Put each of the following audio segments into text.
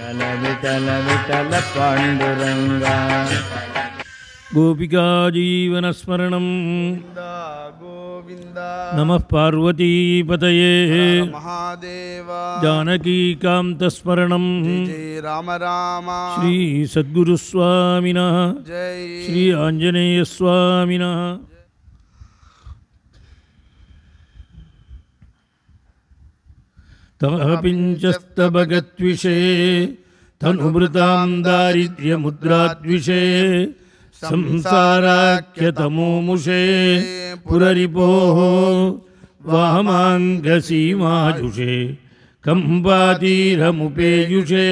विठल विठल विठल पाण्डुरङ्गा गोपिकाजीवनस्मरणम् नमः पार्वतीपतये जानकीकान्तस्मरणम् राम राम जय श्री आञ्जनेयस्वामिनः तनुमृता तमहपिञ्चस्तभगद्विषे तनुभृतां दारिद्र्यमुद्राद्विषे संसाराख्यतमोमुषे पुररिपोः वाहमाङ्गसीमाजुषे कम्बातीरमुपेयुषे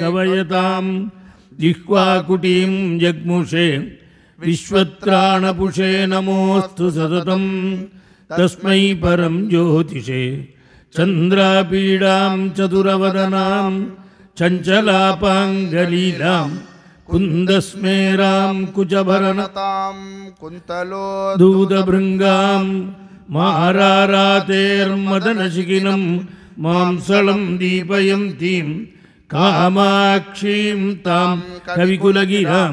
कवयतां जिह्वाकुटीं जग्मुषे विश्वत्राणपुषे नमोऽस्तु सततं तस्मै परं ज्योतिषे चंद्रापीडा चन्द्रापीडां चतुरवदनां चञ्चलापाङ्गलीलां कुन्दस्मेरां कुचभरनतां कुन्तलो दूतभृङ्गां मारारातेर्मदनशिखिनं मांसलं दीपयन्तीं कामाक्षीं तां कविकुलगिरां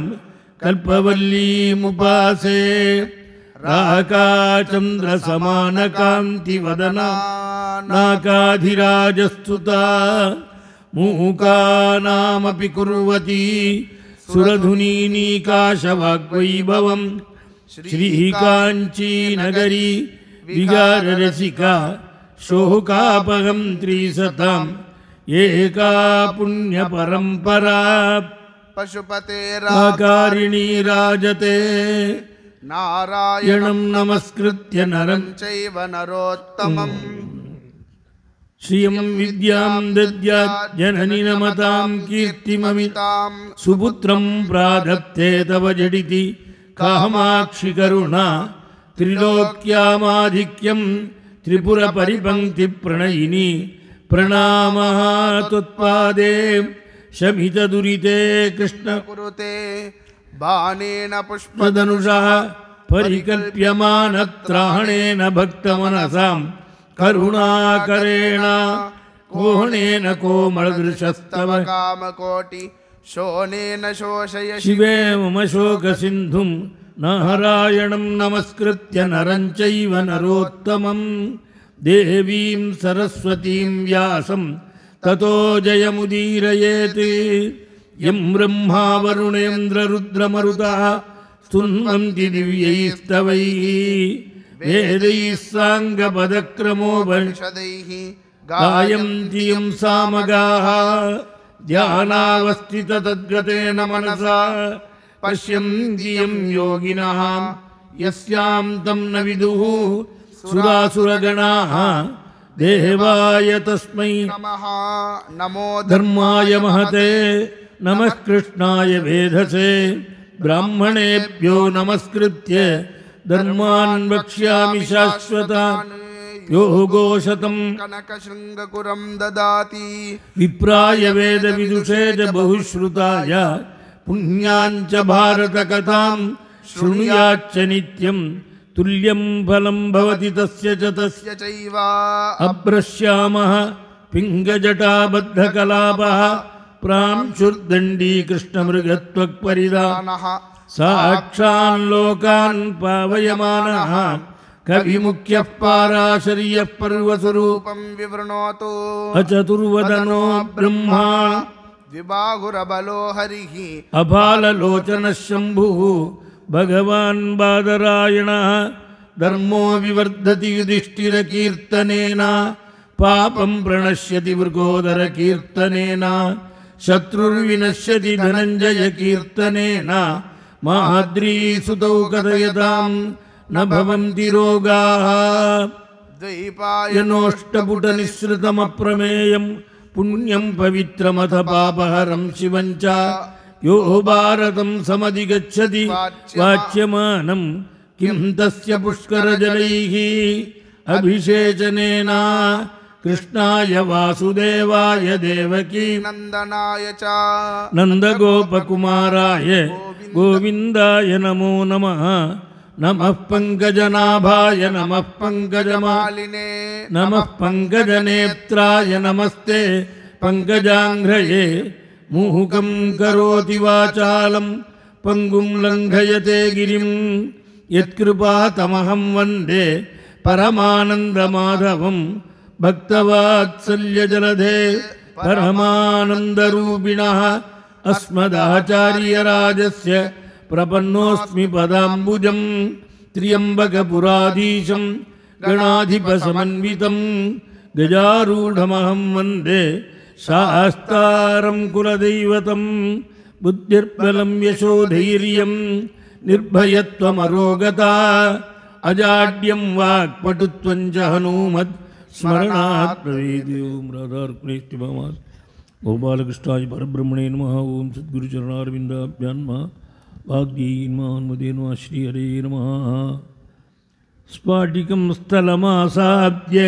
कल्पवल्लीमुपासे राकाचन्द्रसमानकान्तिवदना नाकाधिराजस्तुता मूकानामपि कुर्वती सुरधुनीनीकाशवाग्वैभवम् श्रीकाञ्चीनगरी विगाररसिका शोकापगं त्रिसताम् एका पुण्यपरम्परा पशुपतेराकारिणी राजते नारायणं नमस्कृत्य नरं चैव नरोत्तमम् श्रियं विद्यां दद्यात् जननि नमतां कीर्तिममितां सुपुत्रं प्राधत्ते तव झटिति काहमाक्षिकरुणा त्रिलोक्यामाधिक्यं त्रिपुरपरिपङ्क्तिप्रणयिनि प्रणामः त्वत्पादे शमितदुरिते कृष्णकुरुते बाणेन पुष्पदनुषः परिकल्प्यमानत्राणेन भक्तमनसाम् करुणाकरेण कोणेन कोमलदृशस्तव कामकोटि शोनेन शोषय शिवे मम शोकसिन्धुं नारायणं नमस्कृत्य नरं चैव नरोत्तमं देवीं सरस्वतीं व्यासं ततो जयमुदीरयेत् यं ब्रह्मा वरुणेन्द्ररुद्रमरुतः स्तुन्वन्ति दिव्यैस्तवैः वेदैः साङ्गपदक्रमोपनिषदैः गायन्तीयं सामगाः ध्यानावस्थिततद्गतेन मनसा पश्यन्तीयं योगिनः यस्यां तं न विदुः सुरासुरगणाः देवाय तस्मै नमः नमो धर्माय महते नमः कृष्णाय वेधसे ब्राह्मणेभ्यो नमस्कृत्य वक्ष्यामि शाश्वता योगोशतम् कनकशृङ्गकुरम् ददाति वेदविदुषे च बहुश्रुताय पुण्याम् च भारतकथाम् शृणुयाच्च नित्यम् तुल्यम् फलम् भवति तस्य च तस्य चैव अभ्रश्यामः पिङ्गजटाबद्धकलापः प्रां कृष्णमृगत्वक्परिदानः साक्षान् लोकान् पावयमानः कविमुख्यः पाराशर्यः पर्वस्वरूपं विवृणोतु अचतुर्वदनो ब्रह्मा द्विबाहुरबलो हरिः अबाललोचनः शम्भुः भगवान् बादरायणः धर्मो विवर्धति युधिष्ठिरकीर्तनेन पापं प्रणश्यति वृकोदरकीर्तनेन शत्रुर्विनश्यति धनञ्जयकीर्तनेन माद्रीसुतौ कथयता न भवन्ति रोगाः द्वैपायनोष्टपुटनिःसृतमप्रमेयं पुण्यं पवित्रमथ पापहरं शिव च यो भारतं समधिगच्छति वाच्यमानं किं तस्य पुष्करजलैः अभिषेचनेन कृष्णाय वासुदेवाय देवकी नंदनाय च नन्दगोपकुमाराय गोविन्दाय नमो नम नम पंकजनाभाय नम नमः नम पंकज नेत्रय नमस्ते पङ्कजाङ्घ्रये मुहुकं कौति वाचालं पङ्गुं लङ्घयते गिरिं यत्कृपातमहं वन्दे परमानन्दमाधवं भक्तवात्सल्यजलधे परमानन्दरूपिणः अस्मदाचार्यराजस्य प्रपन्नोऽस्मि पदाम्बुजम् त्र्यम्बकपुराधीशं गणाधिपसमन्वितं गजारूढमहं वन्दे शास्तारं कुलदैवतं बुद्धिर्बलं यशोधैर्यं निर्भयत्वमरोगता अजाड्यं वाक्पटुत्वं च हनूमत् स्मरणात् प्रवेदयो मृदार्पणेष्टिभमास् गोपालकृष्णाय परब्रह्मणे नमः ओं सद्गुरुचरणारविन्दाभ्यां नमः वाग्देयी नमः हनुमदे नमः नमः स्फाटिकं स्थलमासाद्य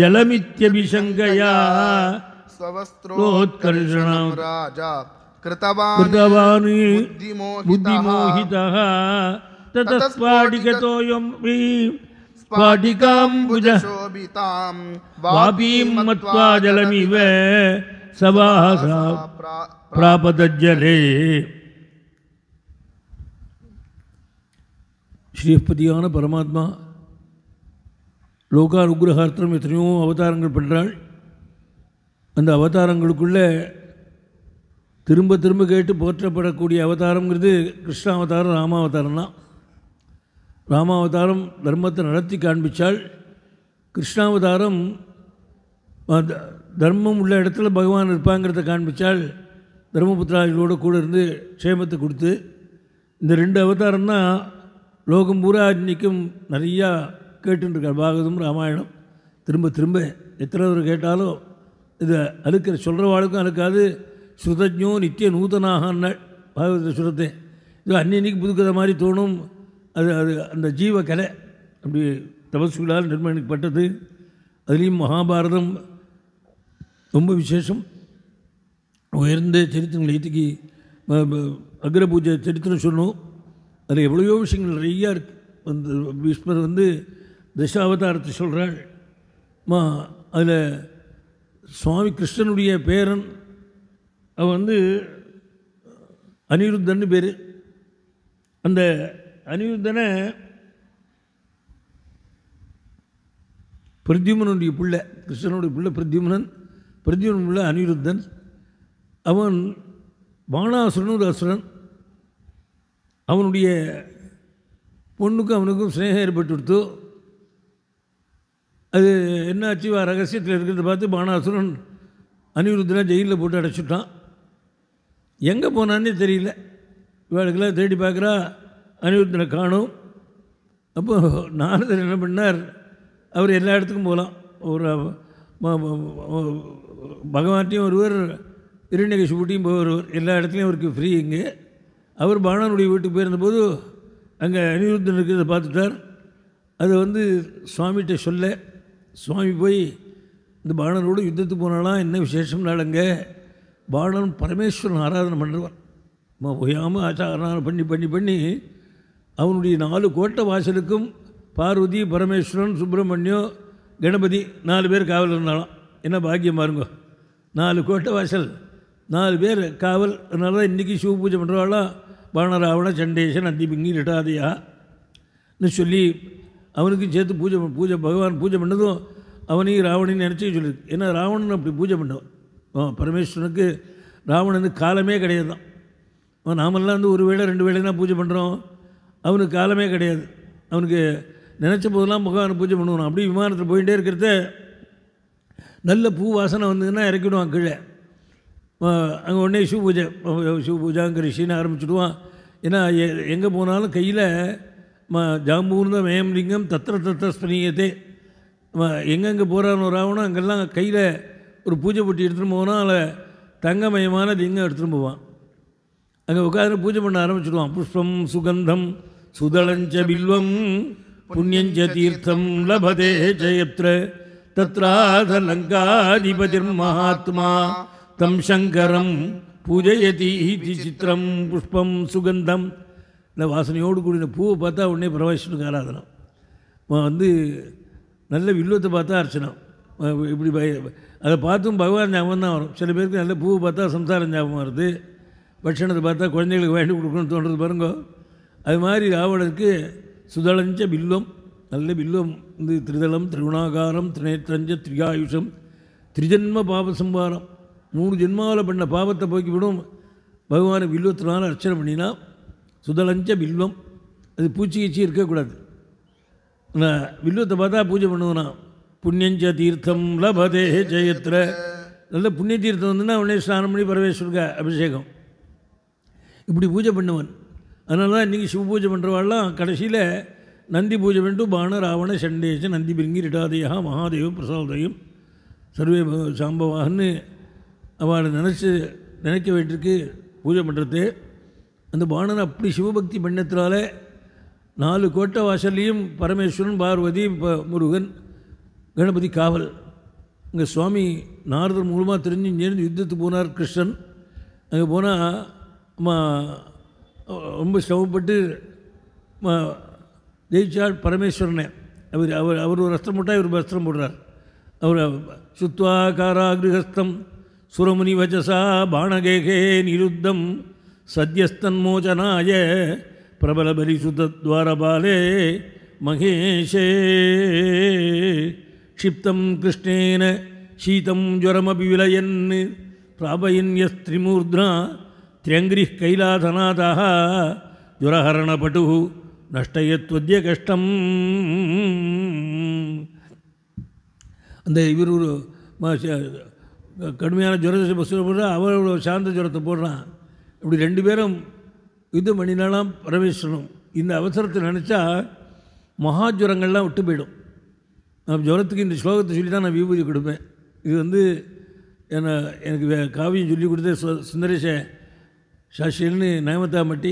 जलमित्यभिशङ्कया स्वस्त्रोत्कर्षणं राजा ततः स्फाटिकतोऽयं स्फाटिकाम्बुजशोभितां वापीं मत्वा जलमिव सवासा प्रापतज्जले ஸ்ரீபதியான பரமாத்மா லோகானுகிரகார்த்தம் எத்தனையோ அவதாரங்கள் பண்ணுறாள் அந்த அவதாரங்களுக்குள்ளே திரும்ப திரும்ப கேட்டு போற்றப்படக்கூடிய அவதாரங்கிறது கிருஷ்ண அவதாரம் ராமாவதாரம் தான் ராமாவதாரம் தர்மத்தை நடத்தி காண்பித்தால் கிருஷ்ணாவதாரம் தர்மம் உள்ள இடத்துல பகவான் இருப்பாங்கிறத காண்பித்தால் தர்மபுத்திராஜிகளோடு கூட இருந்து க்ஷேமத்தை கொடுத்து இந்த ரெண்டு அவதாரம் தான் லோகம் பூரா இன்றைக்கும் நிறையா கேட்டுருக்கார் பாகவதம் ராமாயணம் திரும்ப திரும்ப எத்தனை தடவை கேட்டாலும் இதை அழுக்கிற சொல்கிற வாழ்க்கும் அழுக்காது ஸ்ருதஜோ நித்திய நூதனாக பாகவத சுரத்தை இது அன்னி புதுக்கிற மாதிரி தோணும் அது அது அந்த ஜீவகலை அப்படி தபசுகளால் நிர்மாணிக்கப்பட்டது அதுலேயும் மகாபாரதம் ரொம்ப விசேஷம் உயர்ந்த சரித்திரங்கள் இத்துக்கு அக்ர பூஜை சரித்திரம் சொன்னோம் அதில் எவ்வளையோ விஷயங்கள் நிறையா இருக்குது அந்த பீஷ்மர் வந்து தசாவதாரத்தை சொல்கிறாள் மா அதில் சுவாமி கிருஷ்ணனுடைய பேரன் அவன் வந்து அனிருத்தன்னு பேர் அந்த அனிருத்தனை பிரத்யுமனுடைய பிள்ளை கிருஷ்ணனுடைய பிள்ளை பிரத்யுமனன் பிரத்யுமன் பிள்ளை அனிருத்தன் அவன் பாணாசுரன் ஒரு அசுரன் அவனுடைய பொண்ணுக்கும் அவனுக்கும் ஸ்னேகம் ஏற்பட்டு கொடுத்து அது என்னாச்சு ரகசியத்தில் இருக்கிறத பார்த்து பாணாசுரன் அனிருத்தனை ஜெயிலில் போட்டு அடைச்சிட்டான் எங்கே போனான்னே தெரியல இவாளுக்கெல்லாம் தேடி பார்க்குறா அனிருத்தனை காணும் அப்போ நாரதர் என்ன பண்ணார் அவர் எல்லா இடத்துக்கும் போகலாம் ஒரு பகவான்ட்டையும் ஒருவர் போக ஒருவர் எல்லா இடத்துலையும் அவருக்கு ஃப்ரீ இங்கே அவர் பானருடைய வீட்டுக்கு போயிருந்தபோது அங்கே அனிருத்தன் இருக்கிறத பார்த்துட்டார் அதை வந்து சுவாமிகிட்ட சொல்ல சுவாமி போய் இந்த பாணனோடு யுத்தத்துக்கு போனாலாம் என்ன விசேஷம் நாளுங்க பானன் பரமேஸ்வரன் ஆராதனை பண்ணுறவர் ஓயாமல் ஆச்சாரம் பண்ணி பண்ணி பண்ணி அவனுடைய நாலு கோட்டை வாசலுக்கும் பார்வதி பரமேஸ்வரன் சுப்பிரமணியம் கணபதி நாலு பேர் காவல் இருந்தாலும் என்ன பாக்கியம் பாருங்க நாலு கோட்டை வாசல் நாலு பேர் காவல் அதனால தான் இன்றைக்கி சிவ பூஜை பண்ணுறவாளா பானராவண சண்டேசன் அந்திபிங்கி ரிட்டாதையான்னு சொல்லி அவனுக்கும் சேர்த்து பூஜை பூஜை பகவான் பூஜை பண்ணதும் அவனையும் ராவணன் நினச்சி சொல்லி ஏன்னா ராவணன் அப்படி பூஜை பண்ணுவான் பரமேஸ்வரனுக்கு ராவணனுக்கு காலமே கிடையாது தான் நாமெல்லாம் வந்து ஒரு வேளை ரெண்டு தான் பூஜை பண்ணுறோம் அவனுக்கு காலமே கிடையாது அவனுக்கு நினச்ச போதெல்லாம் பகவான் பூஜை பண்ணுவான் அப்படியே விமானத்தில் போயிட்டே இருக்கிறத நல்ல பூ வாசனை வந்ததுன்னா இறக்கிடுவான் கீழே அங்கே உடனே சிவ பூஜை சிவ பூஜாங்கிற விஷயம் ஆரம்பிச்சுடுவான் ஏன்னா எங்கே போனாலும் கையில் ம ஜாம்பூர்ந்த மேம்லிங்கம் தத்திர தத்திர ஸ்பனியத்தை எங்கெங்கே போகிறான்னு ஒரு ஆகணும் அங்கெல்லாம் கையில் ஒரு பூஜை பொட்டி எடுத்துகிட்டு போனால் அதில் தங்கமயமான லிங்கம் எடுத்துகிட்டு போவான் அங்கே உட்காந்து பூஜை பண்ண ஆரம்பிச்சுடுவான் புஷ்பம் சுகந்தம் சுதளஞ்ச பில்வம் புண்ணியஞ்ச தீர்த்தம் லபதே ஜெயத்ர தத்ராத லங்காதிபதிர் மகாத்மா தம் சங்கரம் பூஜயதி சித்திரம் புஷ்பம் சுகந்தம் இந்த வாசனையோடு கூடிய பூவை பார்த்தா உடனே பிரவேசனுக்கு ஆராதனம் வந்து நல்ல வில்வத்தை பார்த்தா அர்ச்சனம் இப்படி அதை பார்த்தும் பகவான் ஞாபகம் தான் வரும் சில பேருக்கு நல்ல பூவை பார்த்தா சம்சாரம் ஞாபகம் வருது பட்சணத்தை பார்த்தா குழந்தைகளுக்கு வேண்டி கொடுக்கணும்னு தோன்றது பாருங்க அது மாதிரி ராவணருக்கு சுதளஞ்ச வில்லம் நல்ல வில்லம் வந்து திரிதளம் திருகுணாகாரம் திரிநேத்திரஞ்ச திரியாயுஷம் திரிஜன்ம பாப சம்பாரம் மூணு ஜென்மாவில் பண்ண பாபத்தை போக்கிவிடும் பகவானை வில்வத்தினால் அர்ச்சனை பண்ணினா சுதளஞ்ச வில்வம் அது பூச்சி கீச்சி இருக்கக்கூடாது வில்வத்தை பார்த்தா பூஜை பண்ணுவோம்னா புண்ணியஞ்ச தீர்த்தம் லபதே ஜெயத்ர நல்ல புண்ணிய தீர்த்தம் வந்துன்னா உடனே ஸ்நானம் பண்ணி பரமேஸ்வருக்கு அபிஷேகம் இப்படி பூஜை பண்ணுவன் அதனால தான் இன்றைக்கி சிவ பூஜை பண்ணுறவாள்லாம் கடைசியில் நந்தி பூஜை பண்ணிட்டு பான ராவண சண்டேச நந்தி பிரிங்கி ரிடாதயா மகாதேவ பிரசாதயம் சர்வே சாம்பவாகனு அவளை நினச்சி நினைக்க வேண்டியிருக்கு பூஜை பண்ணுறது அந்த பானன் அப்படி சிவபக்தி பண்ணத்தினால நாலு கோட்டை வாசல்லையும் பரமேஸ்வரன் பார்வதி முருகன் கணபதி காவல் இங்கே சுவாமி நாரதர் மூலமாக தெரிஞ்சு இங்கேருந்து யுத்தத்துக்கு போனார் கிருஷ்ணன் அங்கே போனால் ரொம்ப சிரமப்பட்டு ஜெயிச்சார் பரமேஸ்வரனே அவர் அவர் அவர் ஒரு வஸ்திரம் போட்டால் இவர் வஸ்திரம் போடுறார் அவர் சுத்வாகாரா கிரகஸ்தம் சுரமுனி வச்சசா பானகேகே நிருத்தம் சத்யஸ்தன் சத்யஸ்தன்மோச்சனாய பிரபல பலிசுதத்வாரபாலே மகேஷே க்ஷிப்தம் கிருஷ்ணேன சீதம் ஜுரமபி எஸ் பிராபயன்யஸ்திரிமூர்த்னா திரியங்கிரி கைலாசநாதாக ஜுரஹரணபட்டு நஷ்டயத்வத்திய கஷ்டம் அந்த இவர் ஒரு கடுமையான ஜுரத்தை போடுற அவரோட சாந்த ஜுரத்தை போடுறான் இப்படி ரெண்டு பேரும் இது மணினாலாம் பரமேஸ்வரனும் இந்த அவசரத்தை நினச்சா மகா ஜுரங்கள்லாம் விட்டு போயிடும் நான் ஜுரத்துக்கு இந்த ஸ்லோகத்தை சொல்லி தான் நான் விபூதி கொடுப்பேன் இது வந்து என்னை எனக்கு காவியம் சொல்லி கொடுத்த சுந்தரேஷன் சாஷில்னு நயமதாமட்டி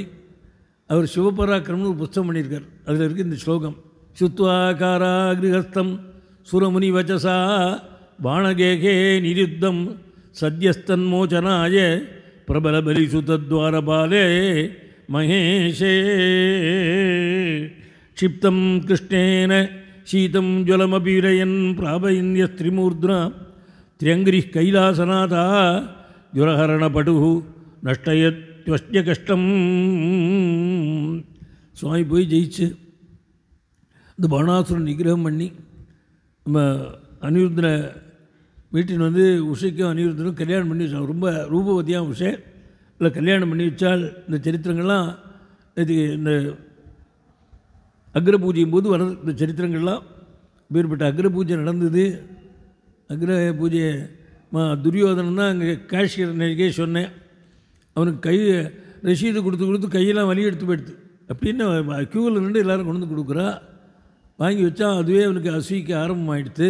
அவர் சிவபராக்கிரம்னு ஒரு புஸ்தம் பண்ணியிருக்கார் அதில் இருக்குது இந்த ஸ்லோகம் சுத்வாகாரா கிரகஸ்தம் சுரமுனி வச்சசா வானகேகே நிருத்தம் சத்யஸ்தன்மோச்சனாய பிரபல பலி பலிசுதத்வாரபாலே மகேஷே க்ஷிப்தம் क्षिप्तं कृष्णेन शीतं ज्वलमपिरयन् प्रापयन्यस्त्रिमूर्ध्ना திரியங்கிரி கைலாசநாதா ஜுரஹரணபடு நஷ்டயத் யோஷ்ய கஷ்டம் சுவாமி போய் ஜெயிச்சு இந்த பானாசுரன் நிகிரகம் பண்ணி நம்ம அனிருத்தனை வீட்டின் வந்து உஷைக்கும் அனிருத்தனும் கல்யாணம் பண்ணி வச்சாங்க ரொம்ப ரூபவதியாக உஷை இல்லை கல்யாணம் பண்ணி வச்சால் இந்த சரித்திரங்கள்லாம் இது இந்த அக்ர பூஜையும் போது வர இந்த சரித்திரங்கள்லாம் வேறுபட்ட அக்ர பூஜை நடந்தது அக்ர பூஜை துரியோதனன் தான் அங்கே காஷ்கர் நிகழ்ச்சியை சொன்னேன் அவனுக்கு கை ரசீது கொடுத்து கொடுத்து கையெல்லாம் வலி எடுத்து போயிடுது அப்படின்னு க்யூவில் நின்று எல்லோரும் கொண்டு வந்து கொடுக்குறா வாங்கி வச்சா அதுவே அவனுக்கு அசுவிக்க ஆரம்பமாயிடுத்து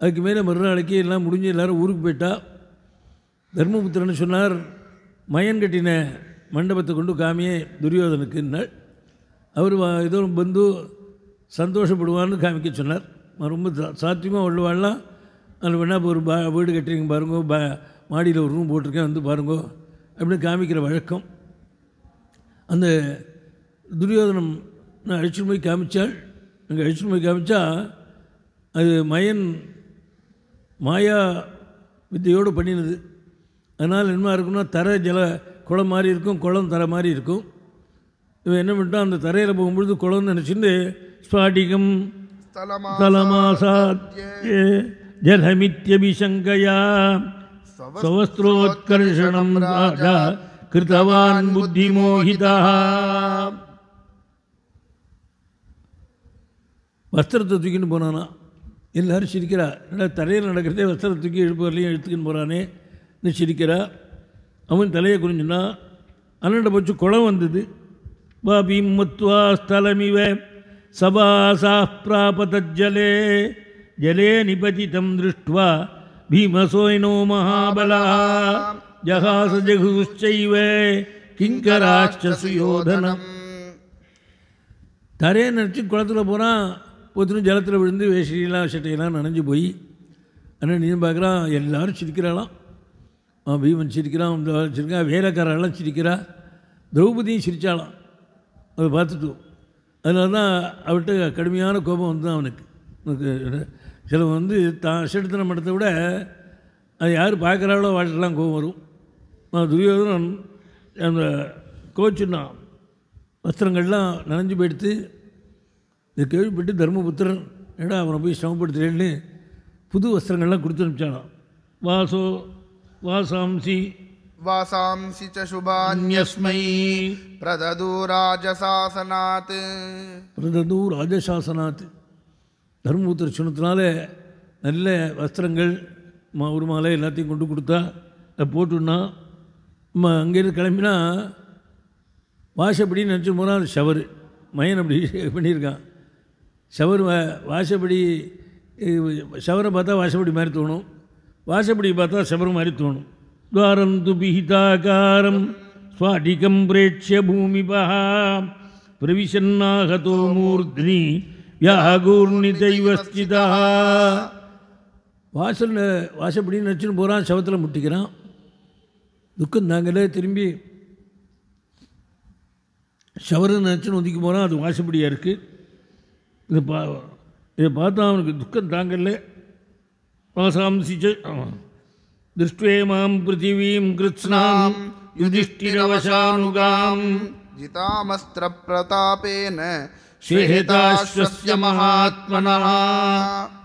அதுக்கு மேலே மறுநாளைக்கு எல்லாம் முடிஞ்சு எல்லோரும் ஊருக்கு போயிட்டா தர்மபுத்திரன்னு சொன்னார் மயன் கட்டின மண்டபத்தை கொண்டு காமியே நாள் அவர் ஏதோ வந்து சந்தோஷப்படுவான்னு காமிக்க சொன்னார் ரொம்ப சாத்தியமாக உள்ளவாள்லாம் அதில் வேணா ஒரு பா வீடு கட்டுறீங்க பாருங்க பா மாடியில் ஒரு ரூம் போட்டிருக்கேன் வந்து பாருங்கோ அப்படின்னு காமிக்கிற வழக்கம் அந்த துரியோதனம் நான் அழிச்சு போய் காமித்தாள் அங்கே அழிச்சு போய் காமிச்சா அது மயன் மாயா வித்தையோடு பண்ணினது அதனால் என்ன இருக்குன்னா தரை ஜல குளம் மாதிரி இருக்கும் குளம் தர மாதிரி இருக்கும் இவன் என்ன பண்ணால் அந்த தரையில் போகும்பொழுது குளம்னு நினச்சிட்டு ஸ்பாடிகம் தலமாசாத்ய ஜலமித்யபிசங்கயா சவஸ்திரோத்கர்ஷணம் ராஜா கிருத்தவான் புத்திமோகிதா வஸ்திரத்தை தூக்கின்னு போனானா எல்லாரும் சிரிக்கிறா ஏன்னா தரையில் நடக்கிறதே வஸ்திரத்தை தூக்கி எழுப்புகளையும் எடுத்துக்கின்னு போகிறானே சிரிக்கிறா அவன் தலையை குறிஞ்சினா அண்ணன் போச்சு குளம் வந்தது பாபி மத்வா ஸ்தலமிவ சபாசா பிராபதஜலே ஜலே நிபதிதம் திருஷ்டுவா பீமசோயினோ महाबलः ஜகாச जघुश्चैव கிங்கராஷ்ட சுயோதனம் தரையை நினச்சி குளத்தில் போகிறான் ஒருத்தரும் ஜலத்தில் விழுந்து வேஷிலாம் சட்டையெல்லாம் நனைஞ்சு போய் ஆனால் நீ பார்க்குறான் எல்லோரும் சிரிக்கிறாளாம் அவன் பீமன் சிரிக்கிறான் சிரிக்கிறான் வேலைக்காரெல்லாம் சிரிக்கிறா திரௌபதியும் சிரித்தாளாம் அதை பார்த்துட்டு அதனால தான் அவர்கிட்ட கடுமையான கோபம் வந்து அவனுக்கு சில வந்து தான் செடுத்தனம் படுத்த விட அது யார் பார்க்குறாங்களோ வாழ்க்கைலாம் கோவம் வரும் துரியோதனன் அந்த கோச்சுன்னா வஸ்திரங்கள்லாம் நனைஞ்சு போயிடுத்து இது கேள்விப்பட்டு தர்மபுத்திரன் என்னடா அவனை போய் சமப்படுத்துகிறேன்னு புது வஸ்திரங்கள்லாம் கொடுத்து அனுப்பிச்சானான் வாசோ வாசாம்சி வாசாம்சி சுபான்யஸ்மை பிரததூ ராஜசாசனாத் பிரததூ ராஜசாசனாத் தர்மபுத்திர சுனத்தினால நல்ல வஸ்திரங்கள் மா ஒரு மாலை எல்லாத்தையும் கொண்டு கொடுத்தா அதை போட்டுனா நம்ம அங்கேருந்து கிளம்பினா வாசப்படி நினச்சி போனால் அது ஷவர் மயன் அப்படி பண்ணியிருக்கான் ஷவர் வ வாசப்படி ஷவரை பார்த்தா வாசப்படி மாதிரி தோணும் வாசப்படி பார்த்தா ஷவர் மாதிரி தோணும் துவாரம் துபிஹிதாகாரம் ஸ்வாடிகம் பிரேட்சிய பஹா பிரவிசன்னாகதோ மூர்தினி யகூர்நிதைவ ஸ்திதா வாசலில் வாசப்படி நச்சுன்னு போகிறான் சவத்தில் முட்டிக்கிறான் துக்கம் தாங்களே திரும்பி சவரு நச்சுன்னு ஒதுக்கி போகிறான் அது வாசப்படியாக இருக்குது இதை பா இதை பார்த்தா அவனுக்கு துக்கம் தாங்கல்ல வாசாம்சிச்ச திருஷ்டுவே மாம் பிருத்திவீம் கிருத்ஸ்னாம் யுதிஷ்டிரவசானுகாம் ஜிதாமஸ்திர பிரதாபேன श्रीहिताश्वस्य महात्मनः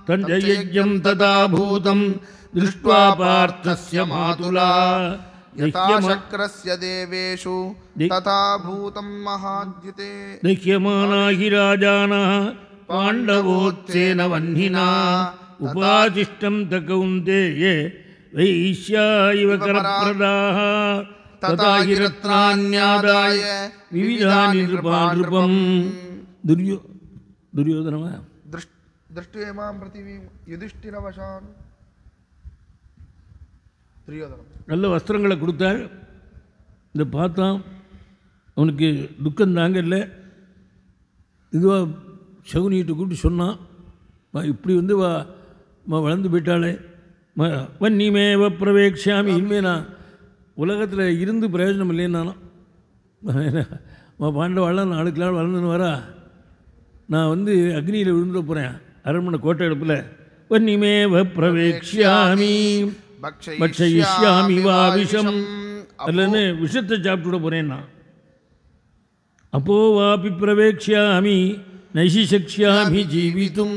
तञ्जयज्ञम् तदा भूतम् दृष्ट्वा पार्थस्य मातुला यथा देवेषु तथा भूतं महाद्युते दह्यमाना हि राजानः पाण्डवोत्सेन वह्निना उपाशिष्टं त वैश्या इव करप्रदाः तथा हि रत्नान्यादाय विविधानि नृपानृपम् துரியோ दुर्योधनः दृष् दृष्ट्वे मां प्रति துரியோதனம் நல்ல வஸ்திரங்களை கொடுத்தாள் இதை பார்த்தான் அவனுக்கு துக்கம் தாங்க இல்லை இதுவா சகுனியிட்ட கூப்பிட்டு சொன்னான் இப்படி வந்து வா மா வளர்ந்து போயிட்டாளே வன் பிரவேக்ஷாமி இனிமே நான் உலகத்தில் இருந்து பிரயோஜனம் இல்லைன்னு நானும் நாளுக்கு நாள் வளர்ந்துன்னு வரா நான் வந்து அக்னியில் விழுந்துட போகிறேன் அரண்மனை கோட்டை எடுப்பில் வன்னிமேவ பிரவேக்ஷாமி பக்ஷயிஷ்யாமி வா விஷம் அதுலன்னு விஷத்தை சாப்பிட்டு விட போகிறேன் நான் அப்போது வாபி பிரவேக்ஷாமி நைசிசக்ஷாமி ஜீவித்தும்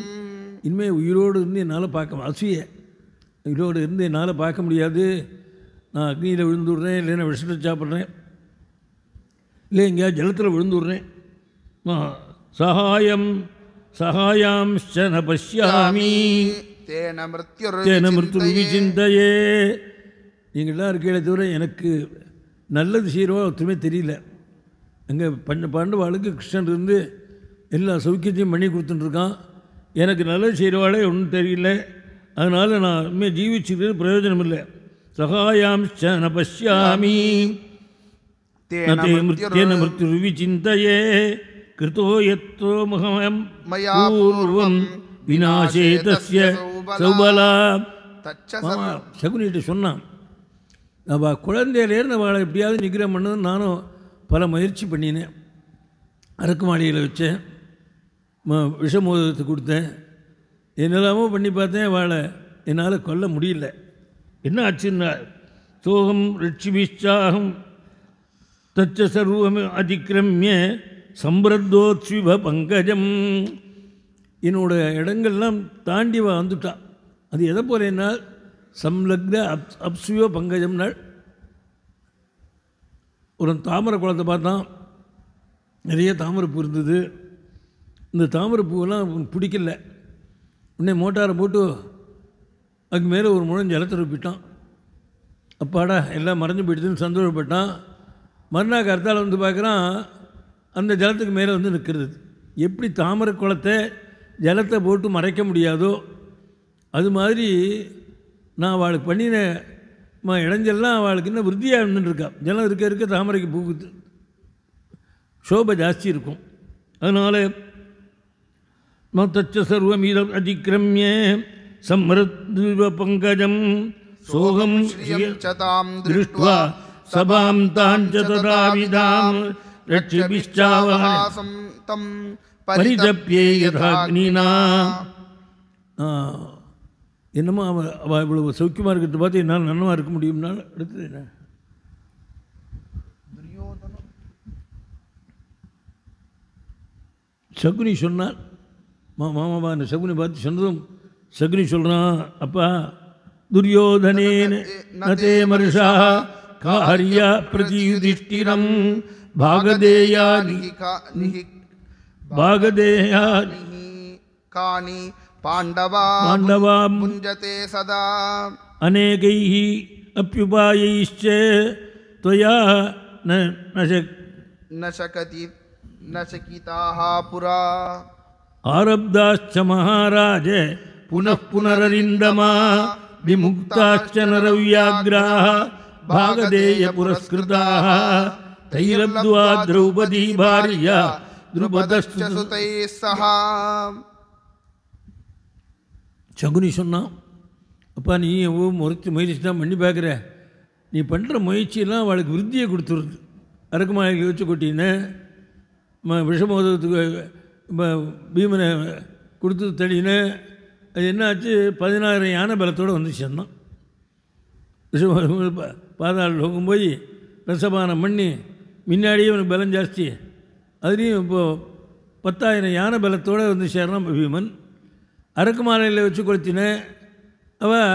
இனிமேல் உயிரோடு இருந்து என்னால் பார்க்க அசூய உயிரோடு இருந்து என்னால் பார்க்க முடியாது நான் அக்னியில் விழுந்துடுறேன் இல்லைன்னா விஷத்தை சாப்பிட்றேன் இல்லை எங்கேயா ஜலத்தில் விழுந்துடுறேன் சகாயம் சகாயம் பசியாமி பஷ்யாமி தேன மிருத்யு விசிந்தையே நீங்கள்லாம் இருக்கையில தவிர எனக்கு நல்லது செய்கிறவா ஒத்துமே தெரியல அங்கே பண்ண பாண்டவாளுக்கு கிருஷ்ணன் இருந்து எல்லா சௌக்கியத்தையும் பண்ணி கொடுத்துட்டுருக்கான் எனக்கு நல்லது செய்கிறவாளே ஒன்றும் தெரியல அதனால் நான் இனிமேல் ஜீவிச்சுக்கிறது பிரயோஜனம் இல்லை சகாயாம்ச்ச ந பஷ்யாமி மிருத்து ருவி சிந்தையே कृतो यत्रो मुहमयं मया पूर्वं சௌபலா சகுனிகிட்ட சொன்னான் நம்ம குழந்தையிலேருந்து அவளை எப்படியாவது நிகிரம் பண்ணது நானும் பல முயற்சி பண்ணினேன் அரக்கு மாளிகையில் வச்சேன் விஷமோதத்தை கொடுத்தேன் என்னெல்லாமோ பண்ணி பார்த்தேன் வாழை என்னால் கொல்ல முடியல என்ன ஆச்சுன்னா சோகம் ரிட்சிபிஷாகம் தச்ச சர்வம் அதிக்கிரமிய சம்பிரத்தோத்சிவ பங்கஜம் என்னோட இடங்கள்லாம் தாண்டி வந்துட்டான் அது எதை என்ன சம்லக்ன அப் அப்சிவ பங்கஜம்னால் ஒரு தாமரை குளத்தை பார்த்தான் நிறைய தாமரைப்பூ இருந்தது இந்த தாமரைப்பூவெல்லாம் பிடிக்கல உடனே மோட்டாரை போட்டு அதுக்கு மேலே ஒரு முழு ஜலத்தை விட்டான் அப்பாடா எல்லாம் மறைஞ்சு போயிடுதுன்னு சந்தோஷப்பட்டான் மறுநாள் கருத்தால் வந்து பார்க்குறான் அந்த ஜலத்துக்கு மேலே வந்து நிற்கிறது எப்படி தாமரை குளத்தை ஜலத்தை போட்டு மறைக்க முடியாதோ அது மாதிரி நான் அவளுக்கு பண்ணின இடைஞ்செல்லாம் அவளுக்கு இன்னும் விருத்தியாக நின்றுருக்கா ஜலம் இருக்க இருக்க தாமரைக்கு பூக்கு சோபை ஜாஸ்தி இருக்கும் அதனால் மத்தச்ச இதம் அதிக்கிரமிய சம்மருத்வ பங்கஜம் சோகம் திருஷ்டுவா சபாம் தான் சதாவிதாம் ரட்சிபிஷ்டாவகாசம் தம் பரிதப்பியே யதாக்னினா என்னமோ அவ அவ இவ்வளவு சௌக்கியமாக இருக்கிறது பார்த்து என்னால் நன்னமாக இருக்க முடியும்னா எடுத்தது என்ன சகுனி சொன்னார் மா மாமாவா அந்த சகுனி பார்த்து சொன்னதும் சகுனி சொல்கிறான் அப்பா துரியோதனேன் நதே மருஷா காரியா பிரதியுதிஷ்டிரம் मुंजते सदा अनेकैः अप्युपायैश्च त्वया न न शकति न शकिताः पुरा आरब्धाश्च महाराज पुनः पुनररिन्दमा विमुक्ताश्च नरव्याघ्राः भागदेयपुरस्कृताः तैरब्द्वा द्रौपदी भार्या द्रुपदश्च सुतैः சகுனி சொன்னான் அப்பா நீ முறைச்சி முயற்சி தான் பண்ணி பார்க்குற நீ பண்ணுற முயற்சியெல்லாம் அவளுக்கு விருத்தியை கொடுத்துருது அரக்குமாயில் வச்சு கொட்டின்னு விஷமோதத்துக்கு பீமனை கொடுத்து தள்ளின்னு அது என்னாச்சு பதினாயிரம் யானை பலத்தோடு வந்து சேர்ந்தான் விஷம பாதாள் போய் ரசபானம் பண்ணி முன்னாடியே இவனுக்கு பலம் ஜாஸ்தி அதுலேயும் இப்போது பத்தாயிரம் யானை பலத்தோடு வந்து சேரணும் பீமன் மாலையில் வச்சு கொளுத்தின அவள்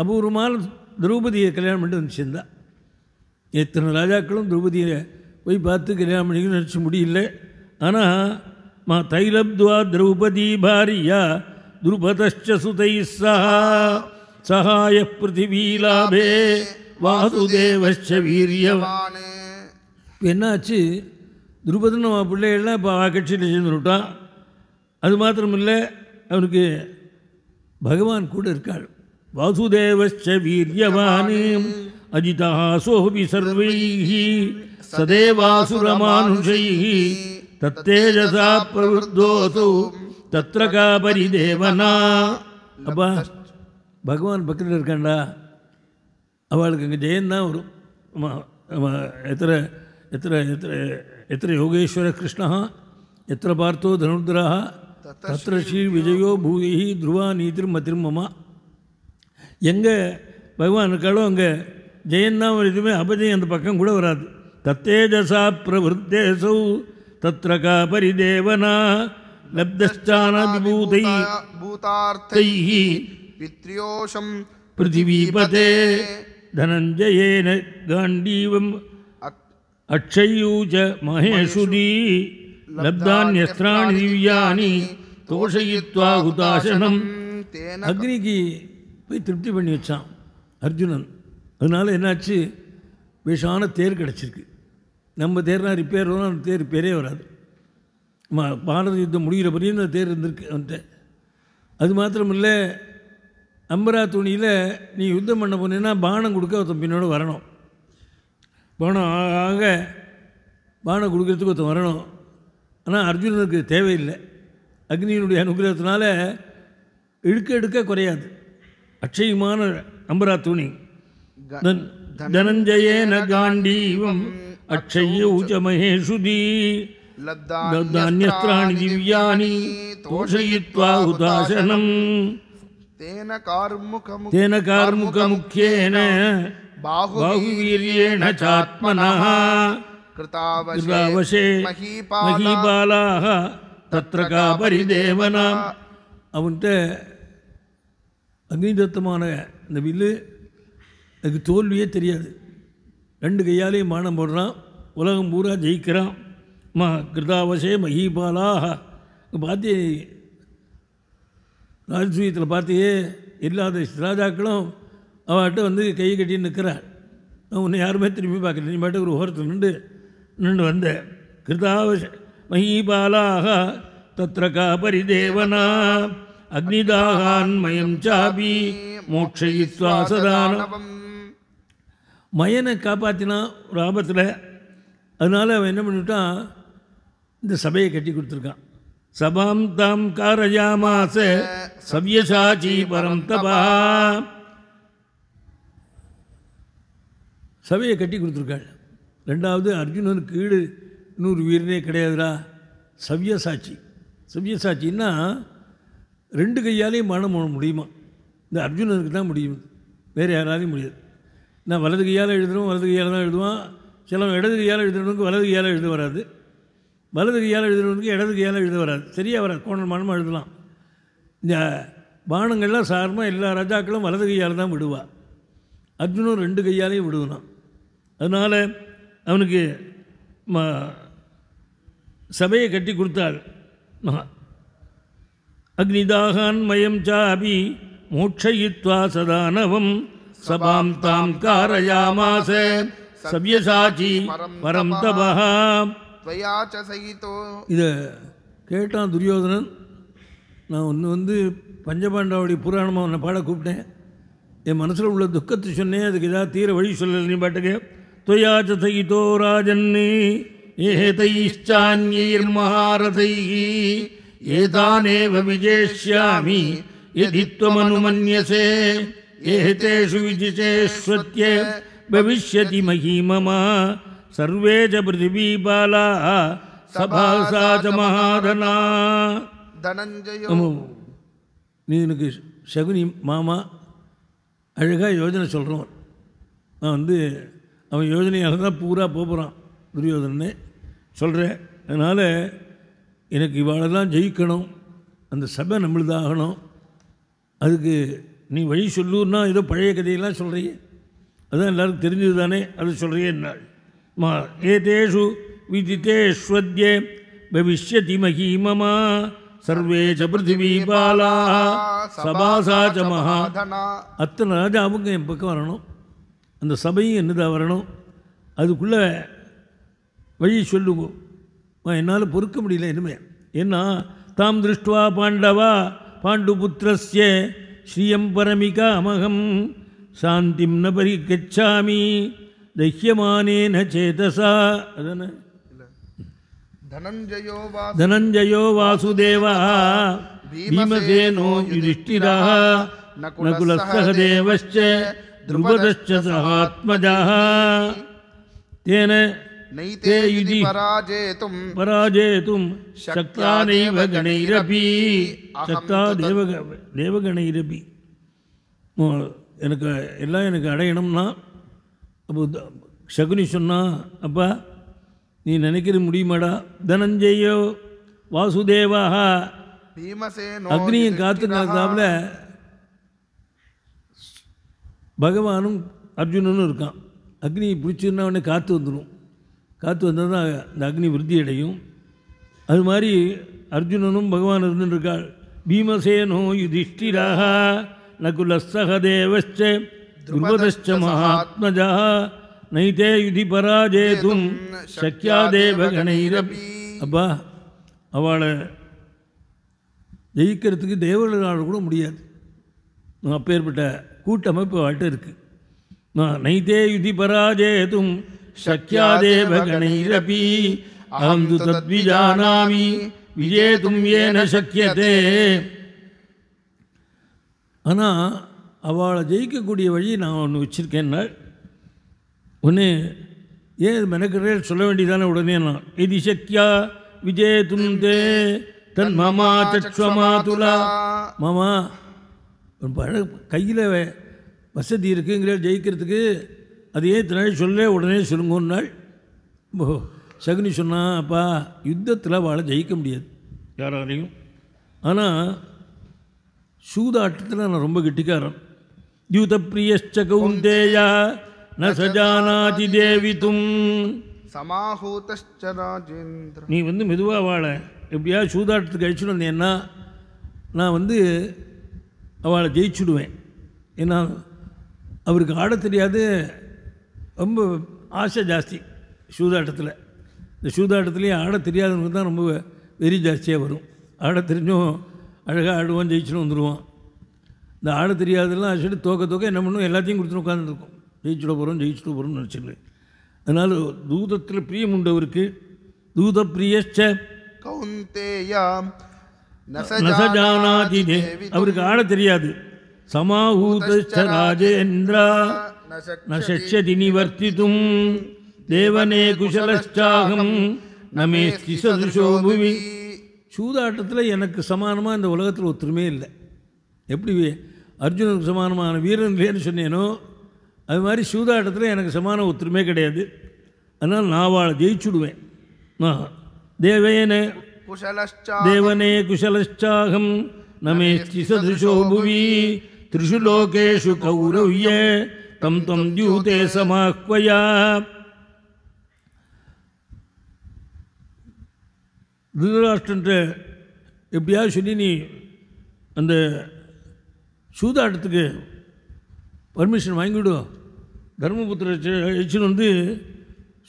அபூர்வமான திரௌபதியை கல்யாணம் பண்ணிட்டு வந்து சேர்ந்தா எத்தனை ராஜாக்களும் திரௌபதியை போய் பார்த்து கல்யாணம் பண்ணிக்கணும்னு நினச்சி முடியல ஆனால் மா தைலப்துவா திரௌபதி பாரியா துருபதச்ச சுதை சஹா சஹாய பிருத்திவீலாபே வாசுதேவச்ச வீரியவானே இப்போ என்னாச்சு திருபதன் நம்ம பிள்ளைகள்லாம் இப்போ கட்சியில் சேர்ந்துட்டான் அது மாத்திரமில்லை அவனுக்கு பகவான் கூட இருக்காள் வாசுதேவச்ச வீரியவானேம் அஜிதா சோபி சர்வை சதேவாசுரமானுஷை தத்தேஜசா பிரவருத்தோசோ தத்ரகாபரி தேவனா அப்பா பகவான் பக்கத்தில் இருக்காண்டா அவளுக்கு அங்கே ஜெயந்தான் வரும் நம்ம எத்தனை यत्र यत्र यत्र योगेश्वरकृष्णः यत्र पार्थो धनुर्धरः தத்திர ஸ்ரீ விஜயோ பூகி துருவா நீதிர்ம திருமமா எங்கே பகவான் இருக்காளோ அங்கே ஜெயந்தான் எதுவுமே அபஜயம் அந்த பக்கம் கூட வராது தத்தேஜசா பிரவருத்தேசௌ தத்ரகா பரிதேவனா லப்தஸ்தானூதை பூதார்த்தை பித்ரியோஷம் பிருத்திவீபதே தனஞ்சயேன காண்டீவம் अक्षयूच महेशुरी लब्धान्यस्त्राणि திவ்யானி தோஷயித்வா உதாசனம் அக்னிக்கு போய் திருப்தி பண்ணி வச்சான் அர்ஜுனன் அதனால் என்னாச்சு விஷமான தேர் கிடச்சிருக்கு நம்ம தேர்னா ரிப்பேர் வரும் அந்த தேர் பேரே வராது பாரத யுத்தம் முடிகிற பிறகு அந்த தேர் இருந்திருக்கு அவன்கிட்ட அது இல்லை அம்பரா துணியில் நீ யுத்தம் பண்ண போனேன்னா பானம் கொடுக்க ஒருத்தன் பின்னோடு வரணும் பணம் ஆக பானை கொடுக்கறதுக்கு ஒருத்தன் வரணும் ஆனால் அர்ஜுனனுக்கு தேவையில்லை அக்னியினுடைய அனுகிரகத்தினால இழுக்க எடுக்க குறையாது அட்சயமான நம்பரா துணி தனஞ்சயேன காண்டீவம் அக்ஷய உச்சமகேஷுதி தானியஸ்திராணி திவ்யானி தோஷயித்வா உதாசனம் தேன கார்முக தேன கார்முக முக்கியேன बाहुवीर्येण चात्मनः कृतावशे மகீபாலாக தத்ர காபரிதேவனாம் அவன்கிட்ட அங்கீதத்தமான இந்த வில்லு அதுக்கு தோல்வியே தெரியாது ரெண்டு கையாலேயும் மானம் போடுறான் உலகம் பூரா ஜெயிக்கிறான் மா கிருதாவசே மஹீபாலாக பார்த்து ராஜசூயத்தில் பார்த்தியே எல்லா ராஜாக்களும் அவட்ட வந்து கை கட்டி நிற்கிறாள் உன்னை யாருமே திரும்பி பார்க்கல நீ பாட்டு ஒரு ஓரத்தில் நின்று நின்று வந்த கிருதாவச மகிபாலாக தத்ரகா பரிதேவனா அக்னிதாகான் மயம் சாபி மோட்சயித்வாசதானம் மயனை காப்பாற்றினான் ஒரு ஆபத்தில் அதனால் அவன் என்ன பண்ணிவிட்டான் இந்த சபையை கட்டி கொடுத்துருக்கான் சபாம் தாம் காரயாமாச சவ்யசாச்சி பரம் தபா சபையை கட்டி கொடுத்துருக்காள் ரெண்டாவது அர்ஜுனனுக்கு ஈடு இன்னொரு வீரனே கிடையாதுடா சவ்ய சாட்சி சவ்ய சாட்சின்னா ரெண்டு கையாலேயும் மனம் போட முடியுமா இந்த அர்ஜுனனுக்கு தான் முடியும் வேறு யாராலையும் முடியாது நான் வலது கையால் எழுதுகிறோம் வலது கையால் தான் எழுதுவான் சில இடது கையால் எழுதுறவனுக்கு வலது கையால் எழுத வராது வலது கையால் எழுதுறவனுக்கு இடது கையால் எழுத வராது சரியாக வராது கோணல் மனமாக எழுதலாம் இந்த பானங்கள்லாம் சார்மாக எல்லா ராஜாக்களும் வலது கையால் தான் விடுவாள் அர்ஜுனும் ரெண்டு கையாலையும் விடுவான் அதனால் அவனுக்கு ம சபையை கட்டி கொடுத்தாள் அக்னிதாகான் மயம் சாபி மோட்சயித்வா சதானவம் சபாம் தாம் காரயாமாச சவ்யசாச்சி பரம் தபாம் இதை கேட்டான் துரியோதனன் நான் ஒன்று வந்து பஞ்சபாண்டாவுடைய புராணமாக உன்னை பாட கூப்பிட்டேன் என் மனசில் உள்ள துக்கத்தை சொன்னேன் அதுக்கு ஏதாவது தீர வழி சொல்லலை நீ பாட்டுக்கு तया च थयितो राजन्ने यदि त्वमनुमन्यसे एतेषु विजितेष्वत्य भविष्यति मही मम सर्वे च पृथिवीबालाः सभासा च महाधना शगुनी मामा अलग योजना चल रहा ना वो அவன் யோஜனையால் தான் பூரா போகிறான் துரியோதனே சொல்கிறேன் அதனால் எனக்கு இவாளை தான் ஜெயிக்கணும் அந்த சபை நம்மளுதாகணும் அதுக்கு நீ வழி சொல்லுன்னா ஏதோ பழைய கதையெல்லாம் சொல்கிறீங்க அதுதான் எல்லாருக்கும் தெரிஞ்சது தானே அது சொல்கிறே என்னால் மா ஏதேஷு விதித்தேஸ்வத்யே பவிஷ்யதி மகிமமா சர்வே ச பிருத்திவிபாலா சபாசா ச மகா அத்தனை என் பக்கம் வரணும் அந்த சபையும் என்ன தான் வரணும் அதுக்குள்ளே வழி சொல்லுவோம் என்னால் பொறுக்க முடியல இனிமே ஏன்னா தாம் திருஷ்டுவா பாண்டவா பாண்டு புத்திரஸ்ய ஸ்ரீயம் பரமிகா அமகம் சாந்தி ந பரிகச்சாமி தஹ்யமானேன சேதசா அதான தனஞ்சயோ வாசுதேவா பீமசேனோ யுதிஷ்டிரா நகுலசேவச்ச द्रुपदश्चात्मजाः எனக்கு எல்லாம் எனக்கு அடையணும்னா அப்போ சகுனி சொன்னால் அப்பா நீ நினைக்கிறது முடியுமாடா தனஞ்சய்யோ வாசுதேவாக அக்னியை காத்து நடந்தாப்புல பகவானும் அர்ஜுனனும் இருக்கான் அக்னியை பிடிச்சிருந்தா உடனே காற்று வந்துடும் காற்று வந்தால் தான் அந்த அக்னி விருத்தி அடையும் அது மாதிரி அர்ஜுனனும் பகவான் இருந்துருக்காள் பீமசேனோ யுதிஷ்டிராக நகுலஸ்தகதேவச்ச துருபதச்ச மகாத்மஜா நைதே யுதி பராஜேதும் சக்கியாதேவ கணைரபி அப்பா அவளை ஜெயிக்கிறதுக்கு தேவர்களால் கூட முடியாது அப்பேற்பட்ட கூட்டமைப்பு வாழ்க்கை இருக்குது நைதே யுதி பராஜேதும் சக்கியாதேவ அகம் து தத்விஜானாமி விஜேதும் ஏன சக்கியதே ஆனால் அவளை ஜெயிக்கக்கூடிய வழி நான் ஒன்று வச்சுருக்கேன்னா ஒன்று ஏன் மெனக்கிறேன் சொல்ல வேண்டியதானே உடனே நான் எதி சக்கியா விஜயதுந்தே தே தன் மமா துலா மமா அழகு கையில் வசதி இருக்குங்கிற ஜெயிக்கிறதுக்கு அது ஏன் தினாடி சொல்ல உடனே சொல்லுங்கன்னு நாள் சகுனி சொன்னால் அப்பா யுத்தத்தில் வாழை ஜெயிக்க முடியாது யாராலையும் ஆனால் சூதாட்டத்தில் நான் ரொம்ப கெட்டிக்காரன் யூத பிரியஷ்ட கௌந்தேயா ந சஜானாதி தேவி தும் ராஜேந்திர நீ வந்து மெதுவாக வாழ எப்படியா சூதாட்டத்துக்கு அழிச்சுட்டு வந்தேன்னா நான் வந்து அவளை ஜெயிச்சுடுவேன் ஏன்னா அவருக்கு ஆட தெரியாது ரொம்ப ஆசை ஜாஸ்தி சூதாட்டத்தில் இந்த சூதாட்டத்துலேயே ஆட தெரியாதவங்க தான் ரொம்ப வெறி ஜாஸ்தியாக வரும் ஆட தெரிஞ்சும் அழகாக ஆடுவோம் ஜெயிச்சுன்னு வந்துடுவோம் இந்த ஆட தெரியாதெல்லாம் அடிச்சுட்டு தோக்க தோக்க என்ன பண்ணுவோம் எல்லாத்தையும் கொடுத்துன்னு உட்காந்துருக்கும் ஜெயிச்சுட போகிறோம் ஜெயிச்சுட போகிறோம்னு நினச்சிட்டு அதனால் தூதத்தில் பிரியம் உண்டவருக்கு தூத பிரியச்ச கவுந்தேயாம் நசஜானாதிதே அவருக்கு ஆட தெரியாது சமாஹூத ராஜேந்திரா தேவனே குஷலஷ்டாகம் நமே ஸ்திசதுஷோ சூதாட்டத்தில் எனக்கு சமானமாக இந்த உலகத்தில் ஒருத்தருமே இல்லை எப்படி அர்ஜுனனுக்கு சமானமான வீரன் இல்லைன்னு சொன்னேனோ அது மாதிரி சூதாட்டத்தில் எனக்கு சமான ஒற்றுமே கிடையாது அதனால் நான் வாழை ஜெயிச்சுடுவேன் தேவேன దేవనే కుశలశ్చాహం నమే సదృశో భువి త్రిషు లోకేషు కౌరవ్యే తం త్వం ద్యూతే సమాహ్వయా திருதராஷ்டன்ட்ட எப்படியாவது சொல்லி அந்த சூதாட்டத்துக்கு பர்மிஷன் வாங்கிவிடும் தர்மபுத்திர ஜெயிச்சுன்னு வந்து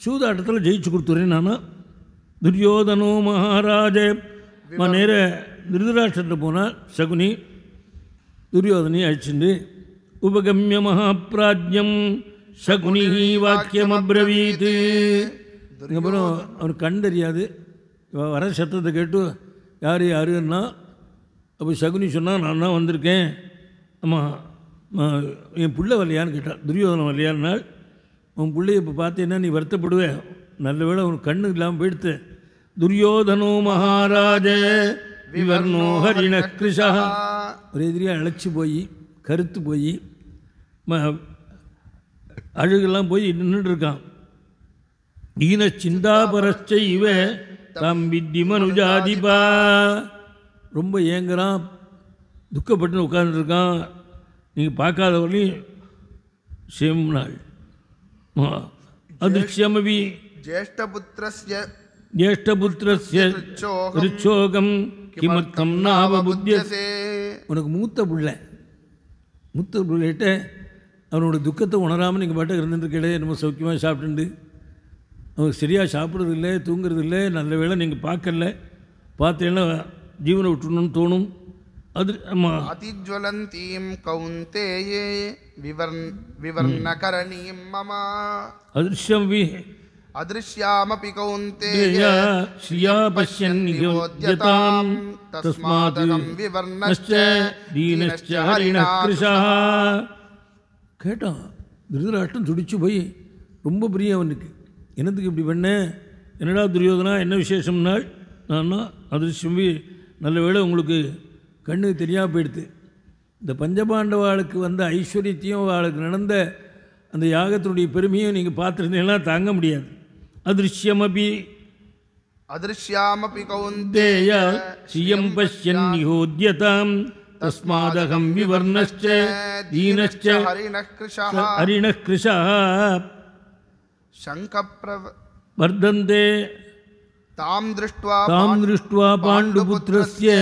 சூதாட்டத்தில் ஜெயிச்சு கொடுத்துறேன் நான் துரியோதனோ மகாராஜ நேர திருதராஷ்டிரத்தில் போனால் சகுனி துரியோதனை அழிச்சுண்டு உபகமிய மகாபிராஜ்யம் சகுனி வாக்கியம் அப்ரவீத்து அதுக்கப்புறம் அவர் கண் தெரியாது வர சத்தத்தை கேட்டு யார் யாருன்னா அப்போ சகுனி சொன்னால் நான் தான் வந்திருக்கேன் ஆமாம் என் பிள்ளை வரலையான்னு கேட்டான் துரியோதனம் வரலையான்னால் உன் பிள்ளைய இப்போ பார்த்தீங்கன்னா நீ வருத்தப்படுவேன் நல்ல வேளை உனக்கு கண்ணு இல்லாமல் போயிடுத்து துரியோதனோ மகாராஜ விவர்ணோ ஹரிண கிருஷா ஒரு எதிரியாக அழைச்சி போய் கருத்து போய் ம அழுகெல்லாம் போய் நின்றுருக்கான் ஈன சிந்தாபரச்சை இவ தம் வித்தி மனுஜாதிபா ரொம்ப ஏங்குறான் துக்கப்பட்டு உட்காந்துருக்கான் நீங்கள் பார்க்காதவர்களி சேம் நாள் அதிர்ஷ்யமவி ஜேஷ்டபுத்திரஸ்ய ஜேஷ்டபுத்திரஸ்ய கிமர்த்தம் புத்தியசே உனக்கு மூத்த புள்ள மூத்த புள்ளிட்ட அவனோட துக்கத்தை உணராமல் நீங்கள் பாட்டாக கிடையாது நம்ம சௌக்கியமாக சாப்பிட்டுண்டு அவனுக்கு சரியாக சாப்பிட்றது இல்லை தூங்குறது இல்லை நல்ல வேலை நீங்கள் பார்க்கல பார்த்தீங்கன்னா ஜீவனை விட்டுணும்னு தோணும் அது ஆமாம் அதிஜ்வலந்தீம் கவுந்தேயே விவர்ண விவர்ணகரணீம் மமா அதிர்ஷம் வி கேட்டான் திருதராஷ்டம் துடிச்சு போய் ரொம்ப பிரியம் அவனுக்கு என்னத்துக்கு இப்படி பண்ண என்னடா துரியோதனா என்ன விசேஷம்னால் நான் அதிர்ஷ்டம் நல்ல வேலை உங்களுக்கு கண்ணு தெரியாமல் போயிடுது இந்த பஞ்சபாண்டவாளுக்கு வந்த ஐஸ்வர்யத்தையும் அவளுக்கு நடந்த அந்த யாகத்தினுடைய பெருமையும் நீங்கள் பார்த்துருந்தீங்கன்னா தாங்க முடியாது अदृश्यमपि अदृश्यामपि कौन्तेय श्रियं पश्यन् निहोद्यताम् तस्मादहं विवर्णश्च दीनश्च हरिणः कृशः हरिणः कृशः शङ्खप्रव वर्धन्ते तां दृष्ट्वा तां दृष्ट्वा पाण्डुपुत्रस्य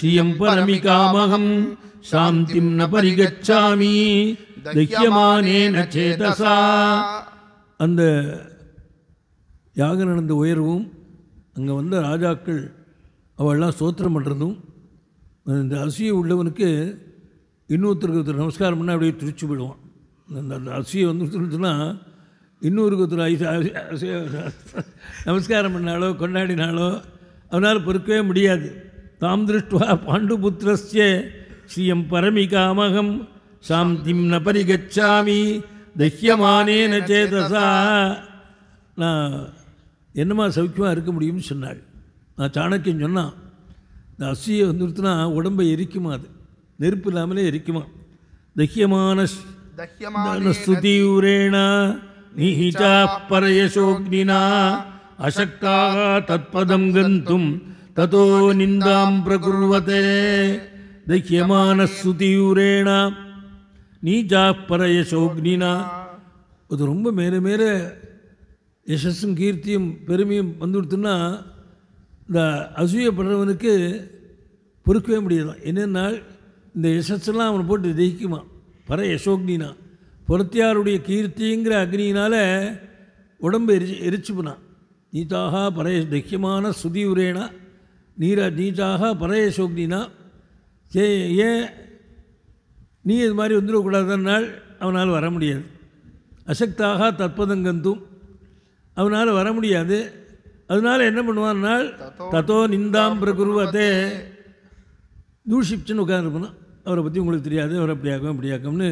श्रियं परमिकामहं शान्तिं न परिगच्छामि दह्यमानेन चेतसा அந்த யாகம் நடந்த உயர்வும் அங்கே வந்த ராஜாக்கள் அவெல்லாம் சோத்திரம் பண்ணுறதும் இந்த அசிய உள்ளவனுக்கு இன்னொருத்தருக்கு ஒருத்தர் நமஸ்காரம் பண்ணால் அப்படியே திருச்சி விடுவான் அந்த அந்த அசியை வந்து திருச்சுன்னா இன்னொருக்கு ஒருத்தர் ஐசா நமஸ்காரம் பண்ணாலோ கொண்டாடினாலோ அவனால் பொறுக்கவே முடியாது தாம் திருஷ்டுவா பாண்டுபுத்திரஸ்ய ஸ்ரீயம் பரமிகாமகம் சாந்திம் ந பரிகச்சாமி தஹ்யமானேன சேதசா நான் என்னம்மா சௌக்கியமாக இருக்க முடியும்னு சொன்னாள் நான் சாணக்கியம் சொன்னான் இந்த அஸ்தியை வந்துருத்துனா உடம்பை எரிக்குமா அது நெருப்பு இல்லாமலே எரிக்குமா தக்கியமான ஸ்துதியூரேணா நீச்சா பரயசோக்னினா அசக்தாக தத்பதம் கந்தும் ததோ நிந்தாம் பிரகுர்வதே தக்கியமான ஸ்துதியூரேணா நீச்சா பரயசோக்னினா அது ரொம்ப மேலே மேலே யசஸும் கீர்த்தியும் பெருமையும் வந்து கொடுத்துன்னா இந்த அசூயப்படுறவனுக்கு பொறுக்கவே முடியலாம் என்னென்னால் இந்த யசஸ்லாம் அவனை போட்டு ஜெயிக்குமா பர யசோக்னா பொருத்தியாருடைய கீர்த்திங்கிற அக்னியினால் உடம்பு எரிச்சு எரிச்சுப்புனான் நீதாக பரய தக்கியமான சுதி உரேனா நீரா நீத்தாக பரயசோக்னா ஏ ஏன் நீ இது மாதிரி வந்துடக்கூடாதனால் அவனால் வர முடியாது அசக்தாக தற்பதங்கந்தும் அவனால் வர முடியாது அதனால் என்ன பண்ணுவான்னால் தத்தோ நிந்தாம் பிரகுருவத்தே தூஷிப்சன் உட்காந்துருப்பணும் அவரை பற்றி உங்களுக்கு தெரியாது அவரை அப்படி ஆகும் இப்படி ஆகும்னு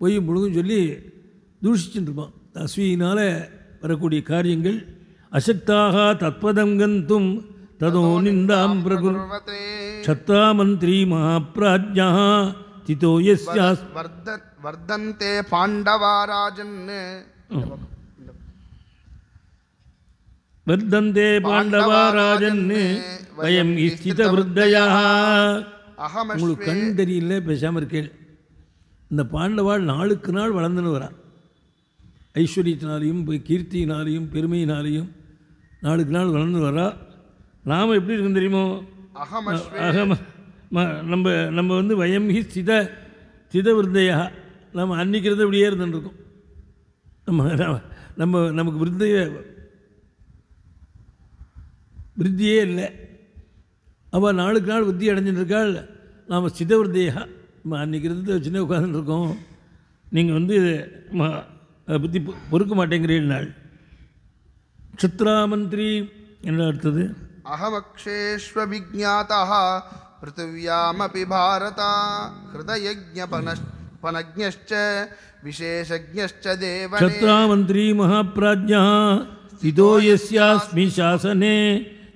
பொய் முழுகும் சொல்லி தூஷிச்சுட்டு இருப்பான் அஸ்வியினால் வரக்கூடிய காரியங்கள் அசக்தாக தத்பதங்கும் ததோ நிந்தாம் பிரகுரு சத்தா மந்திரி மகாப்ராஜா திதோ எஸ் வர்தந்தே பாண்டவாராஜன் वर्धन्ते பாண்டவராஜன்னு வயம் இஷ்டித விருத்தையா உங்களுக்கு கண் தெரியல பேசாமல் இருக்கேள் இந்த பாண்டவாள் நாளுக்கு நாள் வளர்ந்துன்னு வரா ஐஸ்வர்யத்தினாலையும் கீர்த்தியினாலையும் பெருமையினாலையும் நாளுக்கு நாள் வளர்ந்து வரா நாம் எப்படி இருக்கும் தெரியுமோ அகம நம்ம நம்ம வந்து வயம்கி சித சித விருந்தையாக நம்ம அன்னிக்கிறது இப்படியே இருந்துருக்கோம் நம்ம நம்ம நமக்கு விருந்தைய விருத்தியே இல்லை அவள் நாளுக்கு நாள் புத்தி அடைஞ்சிட்டுருக்காள் நாம் நம்ம அன்றைக்கி இருந்து சின்ன உட்காந்துருக்கோம் நீங்கள் வந்து புத்தி பொறுக்க மாட்டேங்கிறீர்கள் நாள் சித்ராமந்திரி என்ன அடுத்தது அகமக்ஷேஸ்வபிஜாத்தா பிருத்திவியாமபி பாரதா ஹிருதயஜபனஜ்ஞ விசேஷஜ்ஞ தேவ சத்ராமந்திரி மகாபிராஜ்யா ஸ்திதோ எஸ்யாஸ்மி சாசனே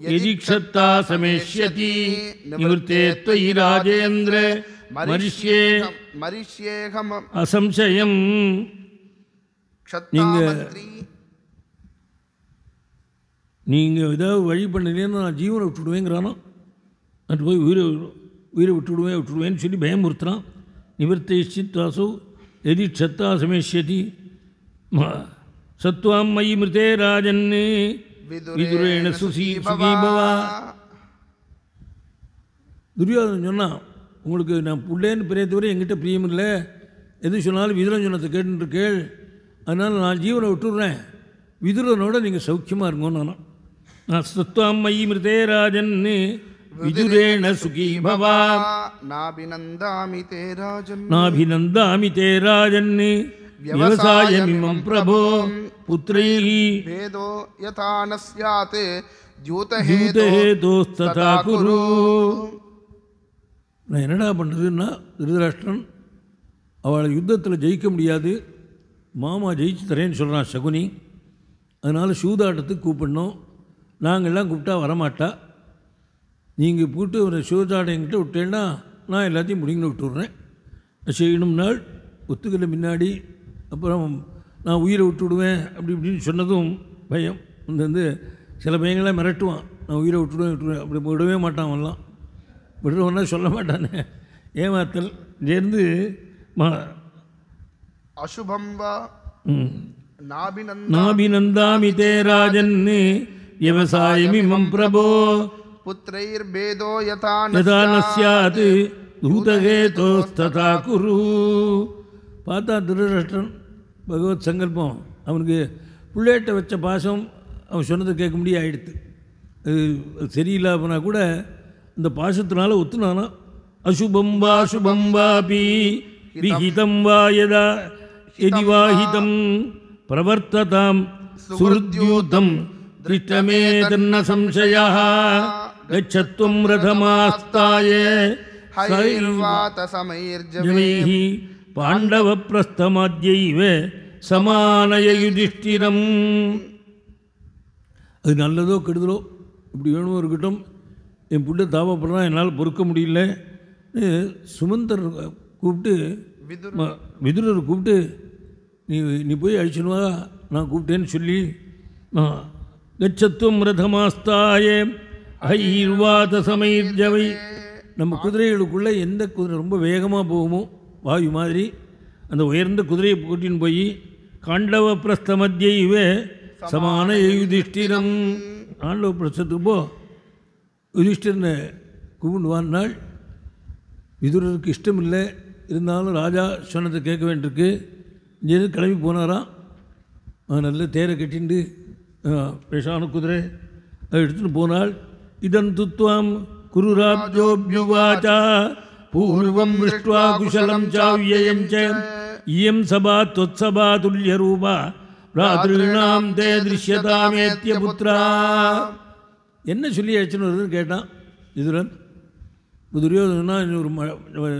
நீங்க ஏதாவது வழி பண்ணலன்னு நான் ஜீவனை விட்டுடுவேங்கிறானோ அட்டு போய் உயிரை உயிரை விட்டுடுவேன் விட்டுடுவேன்னு சொல்லி பயமுறுத்துறான் நிவர்த்தி சித்தாசோ எதி சத்தா சமேஷ்யதி சத்வாம் மயி மிருதே ராஜன்னு விதுரேன சுசி சுகீபவா துரியோதனன் சொன்னான் உங்களுக்கு நான் பிள்ளைன்னு பெரிய தவிர எங்கிட்ட பிரியம் இல்லை எது சொன்னாலும் விதுரன் சொன்னத்தை கேட்டுட்டு கேள் அதனால் நான் ஜீவனை விட்டுடுறேன் விதுரனோட நீங்கள் சௌக்கியமாக இருங்கன்னு நான் சத்துவம் மை மிருதே ராஜன்னு விதுரேண சுகி பவா நாபிநந்தாமி தேராஜன் ராஜன் நாபிநந்தாமி தேராஜன் விவசாயமிமம் பிரபோ पुत्रैः भेदो यथा न स्यात् द्यूतहेतोस्तथा குரு நான் என்னடா பண்ணுறதுன்னா திருதராஷ்டிரன் அவளை யுத்தத்தில் ஜெயிக்க முடியாது மாமா ஜெயிச்சு தரேன்னு சொல்கிறான் சகுனி அதனால் சூதாட்டத்துக்கு கூப்பிடணும் நாங்கள்லாம் கூப்பிட்டா வரமாட்டா நீங்கள் போட்டு ஒரு சூதாட்டம் எங்கிட்ட விட்டேன்னா நான் எல்லாத்தையும் முடிங்கன்னு விட்டுடுறேன் செய்யணும் நாள் ஒத்துக்கல முன்னாடி அப்புறம் நான் உயிரை விட்டுவிடுவேன் அப்படி இப்படின்னு சொன்னதும் பயம் இந்த வந்து சில பையங்களாம் மிரட்டுவான் நான் உயிரை விட்டுடுவேன் விட்டுடுவேன் அப்படி விடவே மாட்டான் வரலாம் விடுறவனா சொல்ல மாட்டானே ஏமாத்தல் இங்கேருந்து மா அசுபம்பா நாபிநந்தாமி ராஜன் விவசாயமிமம் பிரபோ புத்திரைர்பேதோ யதா யதா குரு பார்த்தா திருரஷ்டன் பகவத் சங்கல்பம் அவனுக்கு பிள்ளையிட்ட வச்ச பாசம் அவன் சொன்னது கேட்க முடியும் ஆகிடுது அது சரியில்லாமனா கூட இந்த பாசத்தினால ஒத்துனானா அசுபம் வா சுபம் வாபி விஹிதம் வா யதா எதிவாஹிதம் பிரவர்த்ததாம் சுருத்யூதம் திருஷ்டமே தன்ன சம்சயா கச்சத்துவம் ரதமாஸ்தாயே பாண்டவப்பிரஸ்தமாத்யைவே சமானய யுதிஷ்டிரம் அது நல்லதோ கெடுதலோ இப்படி வேணும் இருக்கட்டும் என் புள்ள தாபப்படுறான் என்னால் பொறுக்க முடியல சுமந்தர் கூப்பிட்டு விதுரர் கூப்பிட்டு நீ நீ போய் அழிச்சிடுவா நான் கூப்பிட்டேன்னு சொல்லி கச்சத்துவம் ரதமாஸ்தாயே ஐர்வாத சமைர்ஜவை நம்ம குதிரைகளுக்குள்ளே எந்த குதிரை ரொம்ப வேகமாக போகுமோ வாயு மாதிரி அந்த உயர்ந்த குதிரையை கூட்டின்னு போய் காண்டவ பிரஸ்த மத்தியவே சமான யுதிஷ்டிரம் ஆண்டவ பிரஸ்தத்துக்கு போ யுதிஷ்டிரனை கூப்பிட்டு வாழ்நாள் விதுரருக்கு இஷ்டம் இல்லை இருந்தாலும் ராஜா சொன்னதை கேட்க வேண்டியிருக்கு இங்கேருந்து கிளம்பி போனாராம் நல்ல தேரை கட்டிண்டு பேஷான குதிரை எடுத்துன்னு போனால் இதன் துத்துவம் குருராஜோபியுவாச்சா பூர்வம் விஷ்வா குஷலம் சாவியம் இயம் சபா தொத்சபா துல்லிய ரூபா ராத்ரிணாம் தே திருஷ்யதாமேத்திய புத்திரா என்ன சொல்லி அழைச்சின்னு கேட்டான் இதுரன் துரியோதனா ஒரு ம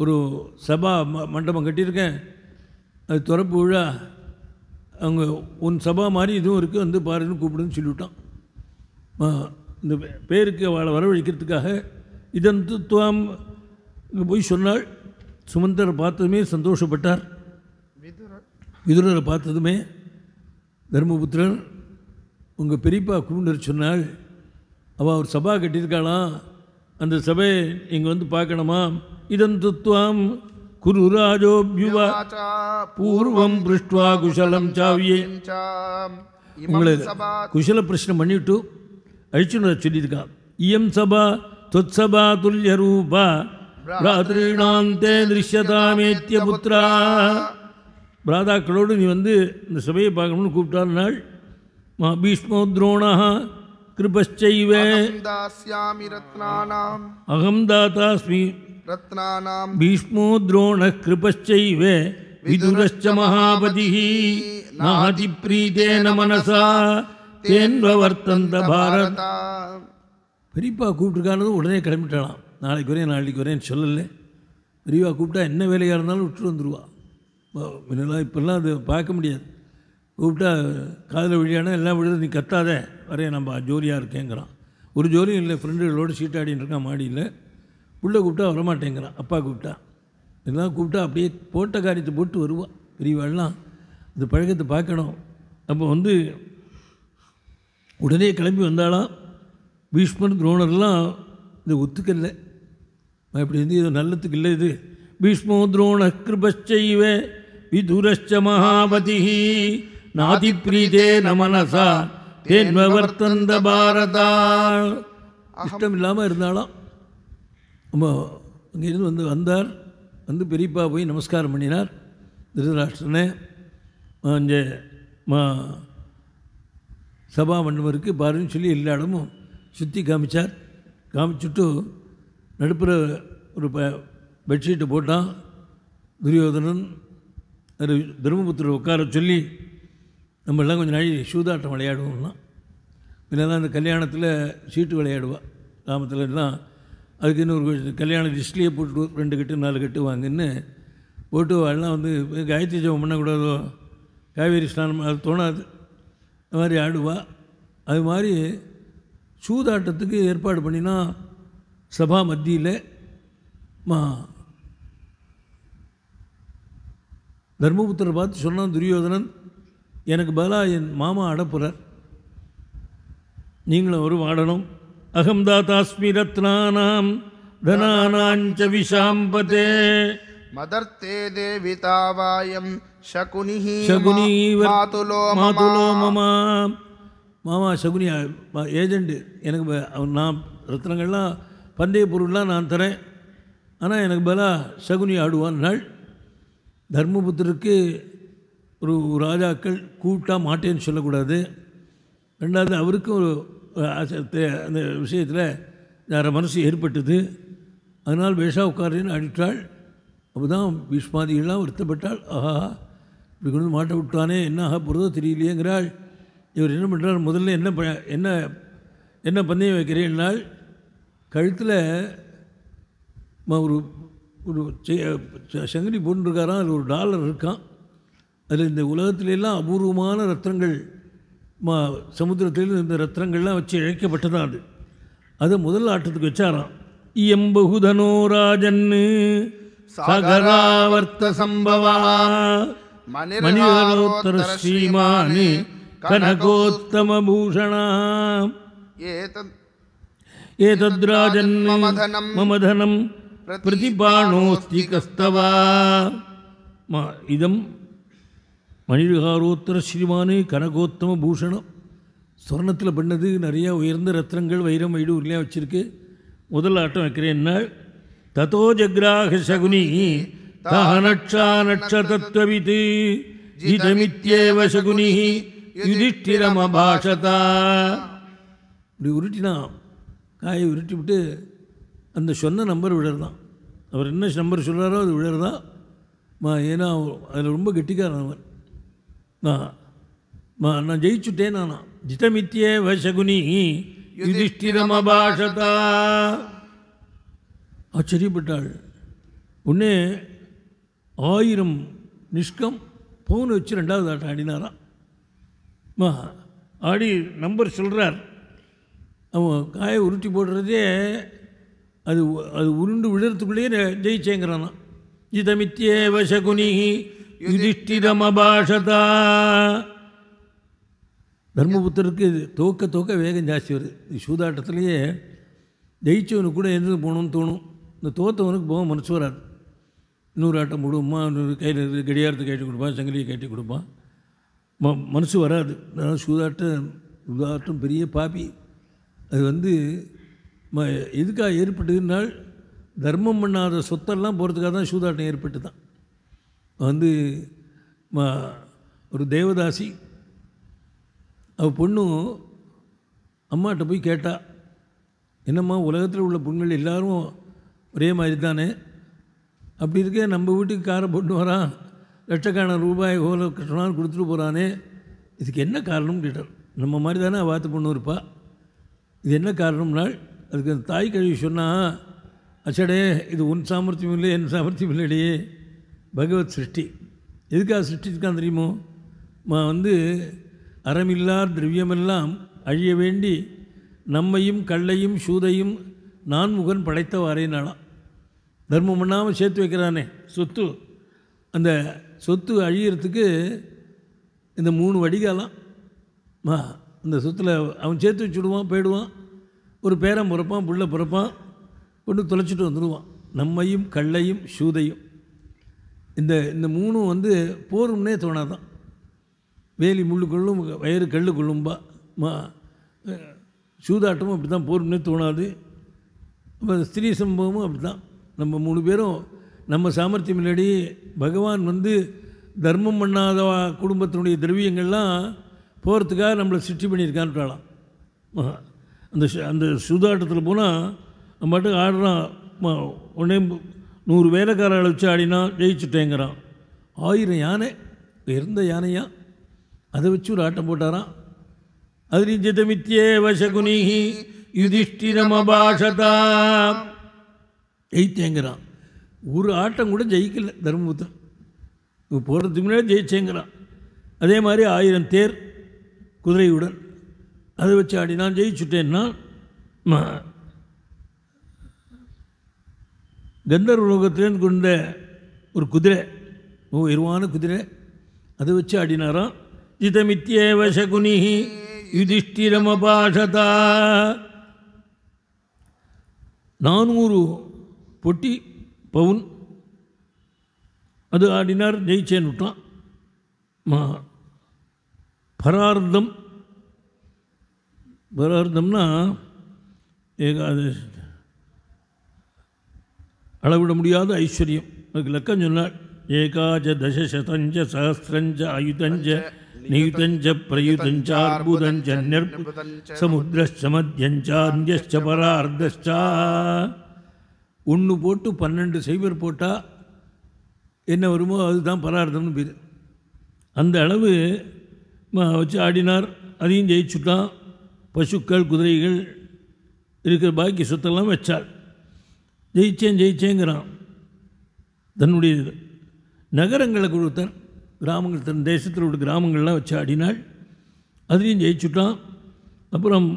ஒரு சபா மண்டபம் கட்டியிருக்கேன் அது துறப்பு விழா அவங்க உன் சபா மாதிரி இதுவும் இருக்குது வந்து பாருன்னு கூப்பிடுன்னு சொல்லிவிட்டான் இந்த பேருக்கு அவளை வரவழைக்கிறதுக்காக இதன் துவம் இங்கே போய் சொன்னால் சுமந்தரை பார்த்ததுமே சந்தோஷப்பட்டார் விதுரரை பார்த்ததுமே தர்மபுத்திரன் உங்கள் பெரியப்பா கூண்டர் சொன்னால் அவள் ஒரு சபா கட்டியிருக்காளாம் அந்த சபையை நீங்கள் வந்து பார்க்கணுமா இதன் துத்வாம் குருராஜோபியுவா பூர்வம் பிருஷ்டுவா குஷலம் சாவியே உங்களை குஷல பிரச்சனை பண்ணிவிட்டு அழிச்சுன்னு சொல்லியிருக்கான் இயம் சபா தொத்சபா துல்லிய ரூபா ராத்திரிணாந்தே திருஷ்யதாமேத்திய புத்திரா பிராதாக்களோடு நீ வந்து இந்த சபையை பார்க்கணும்னு கூப்பிட்டார் நாள் மா பீஷ்மோ துரோணா கிருபச்சைவே அகம் தாத்தாஸ்மி ரத்னானாம் பீஷ்மோ துரோண கிருபச்சைவே விதுரச்ச மகாபதி நாதி பிரீதேன மனசா தேன் பிரவர்த்தந்த பாரத் பெரியப்பா கூப்பிட்டுருக்கானது உடனே கிளம்பிட்டாலாம் நாளைக்கு வரேன் நாளைக்கு வரேன்னு சொல்லலை விரிவாக கூப்பிட்டா என்ன வேலையாக இருந்தாலும் விட்டு வந்துடுவா முன்னெல்லாம் இப்போல்லாம் அது பார்க்க முடியாது கூப்பிட்டா காதில் வழியானா எல்லாம் விழுது நீ கத்தாத வரேன் நம்ம ஜோலியாக இருக்கேங்கிறான் ஒரு ஜோலியும் இல்லை ஃப்ரெண்டுகளோடு சீட்டாடின்னு இருக்கான் மாடியில் உள்ளே கூப்பிட்டா வரமாட்டேங்கிறான் அப்பா கூப்பிட்டா எல்லாம் கூப்பிட்டா அப்படியே போட்ட காரியத்தை போட்டு வருவாள் பிரிவாள்லாம் இந்த பழக்கத்தை பார்க்கணும் அப்போ வந்து உடனே கிளம்பி வந்தாலாம் பீஷ்மன் துரோணர்லாம் இதை ஒத்துக்கலை இப்படி இருந்து இது நல்லத்துக்கு இல்லை இது பீஷ்மோ துரோண கிருபச்சைவ விதுரஷ்ச மகாபதி நாதி பிரீதே நமனசா தேன்வர்த்தந்த பாரதா இஷ்டம் இல்லாமல் இருந்தாலும் நம்ம அங்கேருந்து வந்து வந்தார் வந்து பெரியப்பா போய் நமஸ்காரம் பண்ணினார் திருதராஷ்டனே இங்கே மா சபா மண்டபம் இருக்குது பாருன்னு சொல்லி எல்லா இடமும் சுற்றி காமிச்சார் காமிச்சுட்டு நடுப்புற ஒரு ப பெட்ஷீட்டை போட்டான் துரியோதனன் தர்மபுத்திர உட்கார சொல்லி நம்ம எல்லாம் கொஞ்சம் நாளை சூதாட்டம் விளையாடுவோம்னா இல்லைனா அந்த கல்யாணத்தில் சீட்டு விளையாடுவாள் கிராமத்தில் எல்லாம் அதுக்கு இன்னும் ஒரு கல்யாண டிஸ்ட்லேயே போட்டு ரெண்டு கட்டு நாலு கட்டு வாங்கன்னு போட்டு எல்லாம் வந்து காயத்ரி ஜபம் பண்ணக்கூடாதோ காவேரி ஸ்நானம் அது தோணாது அது மாதிரி ஆடுவாள் அது மாதிரி சூதாட்டத்துக்கு ஏற்பாடு பண்ணினா சபா மத்தியில் மா தர்மபுத்திர பார்த்து சொன்னான் துரியோதனன் எனக்கு பலா என் மாமா அடப்புறார் நீங்களும் ஒரு வாடணும் அகம்தா தாஸ்மி ரத்னானாம் தனானாஞ்ச விஷாம்பதே மதர்த்தே தேவி தாவாயம் சகுனி சகுனி மாதுலோ மாதுலோ மாமா மாமா சகுனி ஏஜெண்ட்டு எனக்கு நான் ரத்னங்கள்லாம் பந்தய பொருள்லாம் நான் தரேன் ஆனால் எனக்கு பலா சகுனி ஆடுவான் நாள் தர்மபுத்திரருக்கு ஒரு ராஜாக்கள் கூப்பிட்டா மாட்டேன்னு சொல்லக்கூடாது ரெண்டாவது அவருக்கும் ஒரு அந்த விஷயத்தில் வேறு மனசு ஏற்பட்டது அதனால் வேஷா உட்காரின்னு அடித்தாள் அப்போ தான் பீஷ்மாதிகள்லாம் வருத்தப்பட்டாள் ஆஹா இப்படி கொண்டு மாட்டை விட்டானே என்ன ஆக போகிறதோ தெரியலையேங்கிறாள் இவர் என்ன பண்ணுறாள் முதல்ல என்ன ப என்ன என்ன பந்தயம் வைக்கிறேன்னாள் கழுத்தில் ஒரு ஒரு சங்கிலி போட்டுருக்காராம் அதில் ஒரு டாலர் இருக்கான் அதில் இந்த உலகத்திலெல்லாம் அபூர்வமான ரத்னங்கள் மா சமுத்திரத்தில் இந்த ரத்னங்கள்லாம் வச்சு இழைக்கப்பட்டதான் அது அதை முதல் ஆட்டத்துக்கு வச்சாராம் எம்பகுதனோ ராஜன்னு சகராவர்த்த சம்பவா மணிகரோத்தர ஸ்ரீமானி கனகோத்தம பூஷணாம் ஏதன் एतद्राजन् பிரதிபாணோஸ்தி கஸ்தவா प्रतिपाणोऽस्ति कस्तवा इदं மணிகாரோத்தர ஸ்ரீமானு கனகோத்தம பூஷணம் ஸ்வர்ணத்தில் பண்ணது நிறையா உயர்ந்த ரத்னங்கள் வைரம் வைடூர்லாம் வச்சுருக்கு முதல் ஆட்டம் வைக்கிறேன் நாள் ததோ ஜக்ராக சகுனி தஹனக்ஷா நக்ஷ தத்துவவித் ஜிதமித்யேவ சகுனி யுதிஷ்டிரமபாஷதா இப்படி உருட்டினான் நாயை உருட்டி விட்டு அந்த சொன்ன நம்பர் விழர் தான் அவர் என்ன நம்பர் சொல்கிறாரோ அது விழர் தான் ஏன்னா அதில் ரொம்ப கெட்டிக்காரன் அவர் நான் நான் ஜெயிச்சுட்டேன் நானா ஜிதமித்தியே வசகுனி யுதிஷ்டிரமபாஷதா ஆச்சரியப்பட்டாள் உடனே ஆயிரம் நிஷ்கம் ஃபோன் வச்சு ரெண்டாவது ஆட்டம் ஆடினாராம் ஆடி நம்பர் சொல்கிறார் அவன் காயை உருட்டி போடுறதே அது அது உருண்டு விழுறதுக்குள்ளேயே ஜெயிச்சேங்கிறான் இதமித்தியே வசகுனிஹி யுதிஷ்டிரமபாஷதா தர்மபுத்தருக்கு தோக்க தோக்க வேகம் ஜாஸ்தி வருது சூதாட்டத்துலேயே ஜெயிச்சவனுக்கு கூட எழுந்து போகணும்னு தோணும் இந்த தோத்தவனுக்கு போக மனசு வராது இன்னொரு ஆட்டம் போடுவோம்மா இன்னொரு கையில் இருக்குது கடியாரத்தை கட்டி கொடுப்பான் சங்கிலியை கட்டி கொடுப்பான் ம மனசு வராது அதனால் சூதாட்டம் சூதாட்டம் பெரிய பாப்பி அது வந்து ம எதுக்காக ஏற்பட்டதுனால் தர்மம் பண்ணாத சொத்தெல்லாம் போகிறதுக்காக தான் சூதாட்டம் ஏற்பட்டு தான் வந்து ம ஒரு தேவதாசி அவள் பொண்ணும் அம்மாட்ட போய் கேட்டா என்னம்மா உலகத்தில் உள்ள பொண்ணுகள் எல்லோரும் ஒரே மாதிரி தானே அப்படி இருக்கே நம்ம வீட்டுக்கு காரை போட்டு வரான் லட்சக்கான ரூபாய் ஓலை கட்டணும் கொடுத்துட்டு போகிறானே இதுக்கு என்ன காரணம்னு கேட்டார் நம்ம மாதிரி தானே வாத்து பொண்ணு இருப்பாள் இது என்ன காரணம்னால் அதுக்கு அந்த தாய் கழுவி சொன்னால் அச்சடே இது உன் சாமர்த்தியம் இல்லை என் சாமர்த்தியம் இல்லையே பகவத் சிருஷ்டி எதுக்காக சிருஷ்டிக்கான் தெரியுமோ மா வந்து அறமில்லார் திரவியமெல்லாம் அழிய வேண்டி நம்மையும் கல்லையும் சூதையும் நான்முகன் படைத்த வரையினாலாம் தர்மம் பண்ணாமல் சேர்த்து வைக்கிறானே சொத்து அந்த சொத்து அழியிறதுக்கு இந்த மூணு வடிகாலாம் இந்த சொத்தில் அவன் சேர்த்து வச்சுடுவான் போயிடுவான் ஒரு பேரம் பிறப்பான் புள்ள பிறப்பான் கொண்டு தொலைச்சிட்டு வந்துடுவான் நம்மையும் கல்லையும் சூதையும் இந்த இந்த மூணும் வந்து போரும்னே தோணாதான் வேலி முள்ளுக்குள்ளும் வயிறு கொள்ளும்பா மா சூதாட்டமும் அப்படி தான் போரும்னே தோணாது இப்போ ஸ்திரீ சம்பவமும் அப்படி தான் நம்ம மூணு பேரும் நம்ம சாமர்த்தியம் இல்லாடி பகவான் வந்து தர்மம் பண்ணாத குடும்பத்தினுடைய திரவியங்கள்லாம் போகிறதுக்காக நம்மளை சிட்டி பண்ணியிருக்கான்ட்டாலாம் அந்த அந்த சுதாட்டத்தில் போனால் நம்ம மட்டும் ஆடுறான் உடனே நூறு வேலைக்காரர்களை வச்சு ஆடினா ஜெயிச்சுட்டேங்கிறான் ஆயிரம் யானை இருந்த யானையா அதை வச்சு ஒரு ஆட்டம் போட்டாரான் அதிரிஜிதமித்யே வசகுனிஹி பாஷதா ஜெயித்தேங்கிறான் ஒரு ஆட்டம் கூட ஜெயிக்கலை தர்மபுத்திரன் போகிறதுக்கு முன்னாடி ஜெயிச்சேங்கிறான் அதே மாதிரி ஆயிரம் தேர் குதிரையுடன் அதை வச்சு ஆடி நான் ஜெயிச்சுட்டேன்னா கந்தர் உலோகத்திலேருந்து கொண்ட ஒரு குதிரை உயர்வான குதிரை அதை வச்சு ஆடினாராம் ஜிதமித்யேவ யுதிஷ்டிரம பாஷதா நானூறு பொட்டி பவுன் அது ஆடினார் ஜெயிச்சேன்னு விட்டான் மா பரார்த்தம் பரார்த்தம்னா ஏகாதசி அளவிட முடியாத ஐஸ்வர்யம் அதுக்கு லக்கம் சொன்னால் ஏகாஜ தசசதஞ்ச சஹசிரஞ்ச அயுதஞ்ச நியுதஞ்ச பிரயுதஞ்சார்புதஞ்ச நிற்புதஞ்ச சமுத்திரச்சமத்தியஞ்சாந்தியச்ச பரார்த்தா ஒன்று போட்டு பன்னெண்டு சைபர் போட்டால் என்ன வருமோ அதுதான் பரார்த்தம்னு பேர் அந்த அளவு வச்சு ஆடினார் அதையும் ஜெயிச்சுட்டான் பசுக்கள் குதிரைகள் இருக்கிற பாக்கி சொத்தெல்லாம் வச்சாள் ஜெயிச்சேன் ஜெயிச்சேங்கிறான் தன்னுடைய இது நகரங்களை கொடுத்தன் கிராமங்கள் தன் தேசத்தில் உள்ள கிராமங்கள்லாம் வச்சு ஆடினாள் அதையும் ஜெயிச்சுட்டான் அப்புறம்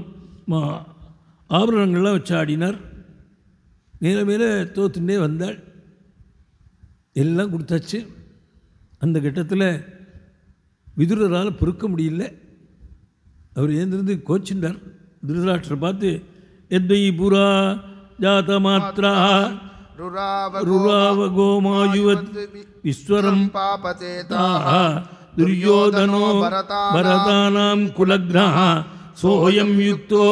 ஆபரணங்கள்லாம் வச்சு ஆடினார் மேல மேலே தோத்துட்டே வந்தாள் எல்லாம் கொடுத்தாச்சு அந்த கட்டத்தில் விதுரரால் பொறுக்க முடியல அவர் ஏந்திருந்து கோச்சின்றார் திருதராஷ்டரை பார்த்து எத்தை புரா ஜாத மாத்ரா ருராவ கோமாயுவத் சோயம் யுக்தோ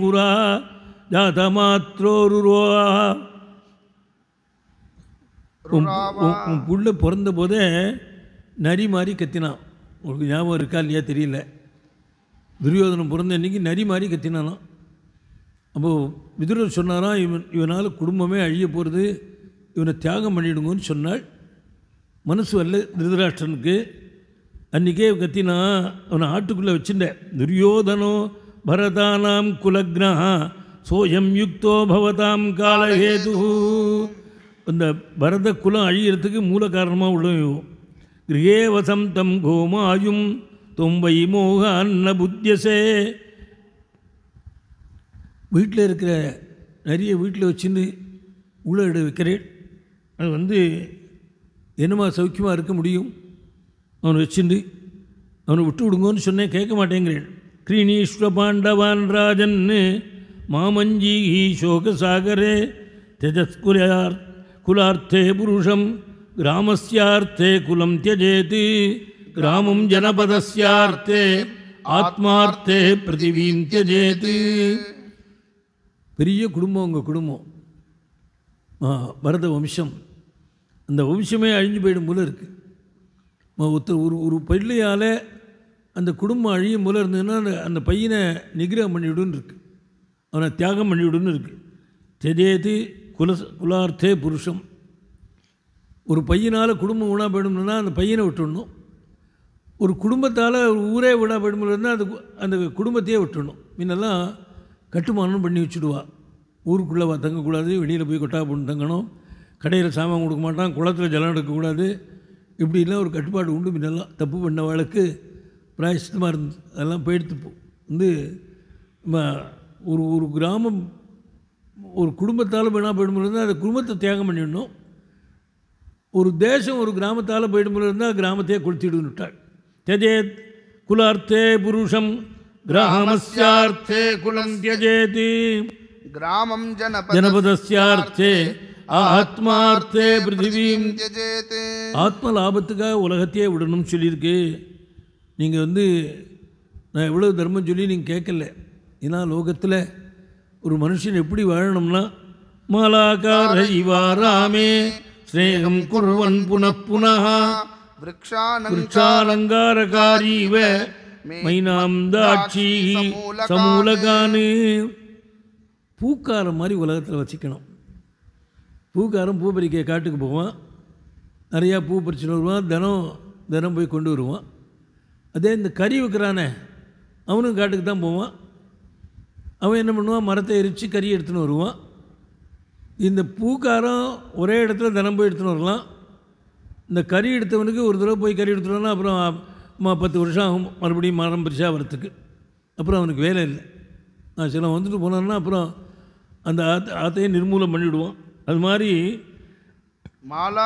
புரா ஜாத உன் புள்ள பிறந்த போதே நரி மாதிரி கத்தினான் உங்களுக்கு ஞாபகம் இருக்கா இல்லையா தெரியல துரியோதனம் பிறந்த இன்றைக்கி நரி மாதிரி கத்தினானாம் அப்போது விதுரர் சொன்னாராம் இவன் இவனால் குடும்பமே அழிய போகிறது இவனை தியாகம் பண்ணிவிடுங்கன்னு சொன்னால் மனசு வரல திருதராஷ்டனுக்கு அன்றைக்கே கத்தினா அவனை ஆட்டுக்குள்ளே வச்சுட்டேன் துரியோதனோ பரதானாம் குலக்னா சோயம் யுக்தோ பவதாம் காலஹேது இந்த பரத குலம் அழியறதுக்கு மூல காரணமாக உள்ளவன் கிரகே வசம் தம் கோமாயும் தொம்பை மோக அன்ன புத்தியசே வீட்டில் இருக்கிற நிறைய வீட்டில் வச்சுன்னு உள்ள வைக்கிறேன் அது வந்து என்னமா சௌக்கியமாக இருக்க முடியும் அவனை வச்சுண்டு அவனை விட்டு விடுங்கோன்னு சொன்னேன் கேட்க மாட்டேங்கிறேன் கிரீனீஸ்வ பாண்டவான் ராஜன்னு மாமஞ்சி ஈ சோகசாகரே சாகரே குலார்த்தே புருஷம் கிராமஸ்யார்த்தே குலம் தியஜேது கிராமம் ஜனபதஸ்யார்த்தே ஆத்மார்த்தே பிருத்திவீம் தியஜேது பெரிய குடும்பம் உங்கள் குடும்பம் பரத வம்சம் அந்த வம்சமே அழிஞ்சு போயிடும் போல இருக்குது ஒருத்தர் ஒரு ஒரு பள்ளியால் அந்த குடும்பம் அழியும் போல இருந்ததுன்னா அந்த பையனை நிகிரகம் பண்ணிவிடுன்னு இருக்குது அவனை தியாகம் பண்ணிவிடுன்னு இருக்குது தெரியது குல குலார்த்தே புருஷம் ஒரு பையனால் குடும்பம் உணா போயிடும்னா அந்த பையனை விட்டுடணும் ஒரு குடும்பத்தால் ஊரே விடா போயிடும்னா அந்த அந்த குடும்பத்தையே விட்டுடணும் முன்னெல்லாம் கட்டுமானம் பண்ணி வச்சுடுவா ஊருக்குள்ளே தங்கக்கூடாது வெளியில் போய் கொட்டா போட்டு தங்கணும் கடையில் சாமான் கொடுக்க மாட்டான் குளத்தில் ஜலம் எடுக்கக்கூடாது இப்படிலாம் ஒரு கட்டுப்பாடு உண்டு முன்னெல்லாம் தப்பு பண்ண வாழ்க்கு பிராயசித்தமாக இருந்து அதெல்லாம் போயிடுத்து வந்து ஒரு ஒரு கிராமம் ஒரு குடும்பத்தால் வேணா போயிடும் இருந்தால் அந்த குடும்பத்தை தியாகம் பண்ணிடணும் ஒரு தேசம் ஒரு கிராமத்தால் போயிடும் இருந்தால் கிராமத்தையே கொளுத்திடுன்னுட்டாள் தியஜேத் குலார்த்தே புருஷம் கிராமஸ்யார்த்தே குலம் தியஜேதி கிராமம் ஜனபதஸ்யார்த்தே ஆத்மார்த்தே பிருத்திவீம் ஆத்ம லாபத்துக்காக உலகத்தையே விடணும்னு சொல்லியிருக்கு நீங்கள் வந்து நான் எவ்வளோ தர்மம் சொல்லி நீங்கள் கேட்கல ஏன்னா லோகத்தில் ஒரு மனுஷன் எப்படி வாழணும்னா மாலாக்கார ராமே ஸ்நேகம் குருவன் புன புனகா விரக்ஷாலங்காரகாரீவ மைனாம் சமூலகானு பூக்காரம் மாதிரி உலகத்தில் வச்சுக்கணும் பூக்காரம் பூ பறிக்க காட்டுக்கு போவான் நிறையா பூ பறிச்சுட்டு வருவான் தினம் தினம் போய் கொண்டு வருவான் அதே இந்த கறி வைக்கிறானே அவனும் காட்டுக்கு தான் போவான் அவன் என்ன பண்ணுவான் மரத்தை எரித்து கறி எடுத்துன்னு வருவான் இந்த பூக்காரம் ஒரே இடத்துல தினம் போய் எடுத்துன்னு வரலாம் இந்த கறி எடுத்தவனுக்கு ஒரு தடவை போய் கறி எடுத்துட்டோன்னா அப்புறம் பத்து வருஷம் ஆகும் மறுபடியும் மரம் பிரிச்சா வரத்துக்கு அப்புறம் அவனுக்கு வேலை இல்லை நான் சில வந்துட்டு போனான்னா அப்புறம் அந்த ஆத்த ஆத்தையை நிர்மூலம் பண்ணிவிடுவோம் அது மாதிரி மாலா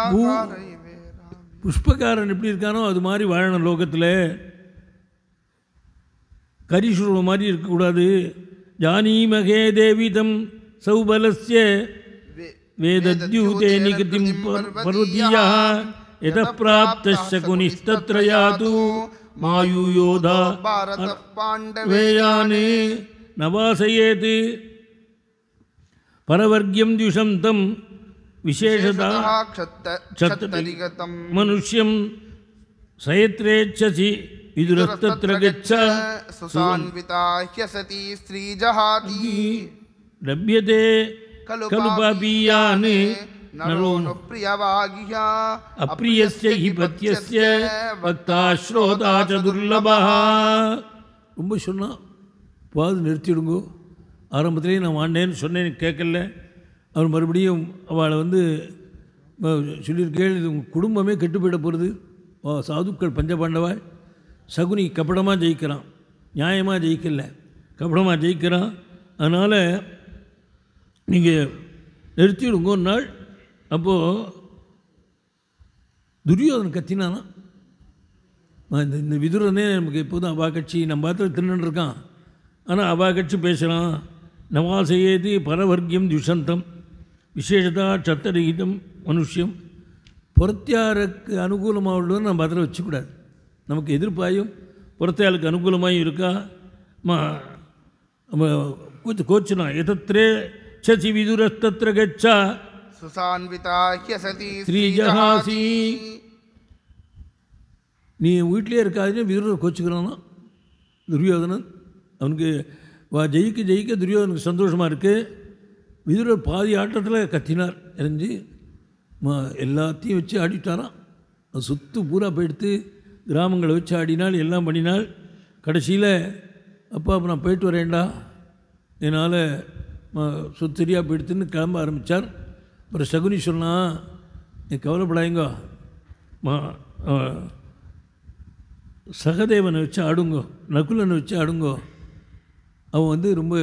புஷ்பக்காரன் எப்படி இருக்கானோ அது மாதிரி வாழணும் லோகத்தில் கரிசுருவ மாதிரி இருக்கக்கூடாது जानी महे देवी जानीमहे देविदं से वेद्यूते निगति परुदीयः यतः प्राप्तश्च कुनिस्तत्र यातु मायूयोधा पाण्डवेयाने न वासयेत् परवर्ग्यं द्विषं तं विशेषतः क्षत्रिगतं मनुष्यं सयत्रेच्छसि इदुरस्तत्र गच्छ ரொம்ப பாது நான் வாண்டேன்னு சொன்னேன் கேட்கல அவர் மறுபடியும் அவளை வந்து சொல்லியிருக்கேன் இது குடும்பமே கெட்டு போயிட போகிறது சாதுக்கள் பஞ்சபாண்டவாய் சகுனி கபடமாக ஜெயிக்கிறான் நியாயமாக ஜெயிக்கல கபடமாக ஜெயிக்கிறான் அதனால் நீங்கள் நிறுத்திவிடுங்க ஒரு நாள் அப்போது துரியோதன் கத்தினானா இந்த இந்த விதுரனே நமக்கு எப்போதும் அவா கட்சி நம்ம பார்த்து தின்னுருக்கான் ஆனால் அவா கட்சி பேசுகிறான் நவாசையேதி பரவர்க்கியம் துஷந்தம் விசேஷதா சத்தரகிதம் மனுஷியம் பொருத்தியாருக்கு அனுகூலமாக உள்ளதுன்னு நம்ம அதில் வச்சுக்கூடாது நமக்கு எதிர்ப்பாயும் புறத்தையாளுக்கு அனுகூலமாகவும் இருக்கா கூச்சு கோச்சுனா எதத்திரே சசி விதுரஸ்தத்திர கச்சா சுசான்விதாஹி நீ வீட்டிலே இருக்காதுன்னு வீரர் கோச்சுக்கிறானா துரியோதனன் அவனுக்கு வா ஜெயிக்க ஜெயிக்க துரியோதனுக்கு சந்தோஷமாக இருக்குது விதுரர் பாதி ஆட்டத்தில் கத்தினார் எரிஞ்சு எல்லாத்தையும் வச்சு ஆடிட்டாரான் சுத்து பூரா போயிடுத்து கிராமங்களை வச்சு ஆடினால் எல்லாம் பண்ணினால் கடைசியில் அப்பா அப்போ நான் போயிட்டு வரேன்டா என்னால் சுத்தரியாக போயிடுத்துன்னு கிளம்ப ஆரம்பித்தார் அப்புறம் சகுனி சொன்னால் நீ கவலைப்படாதீங்க மா சகதேவனை வச்சு ஆடுங்கோ நகுலனை வச்சு ஆடுங்கோ அவன் வந்து ரொம்ப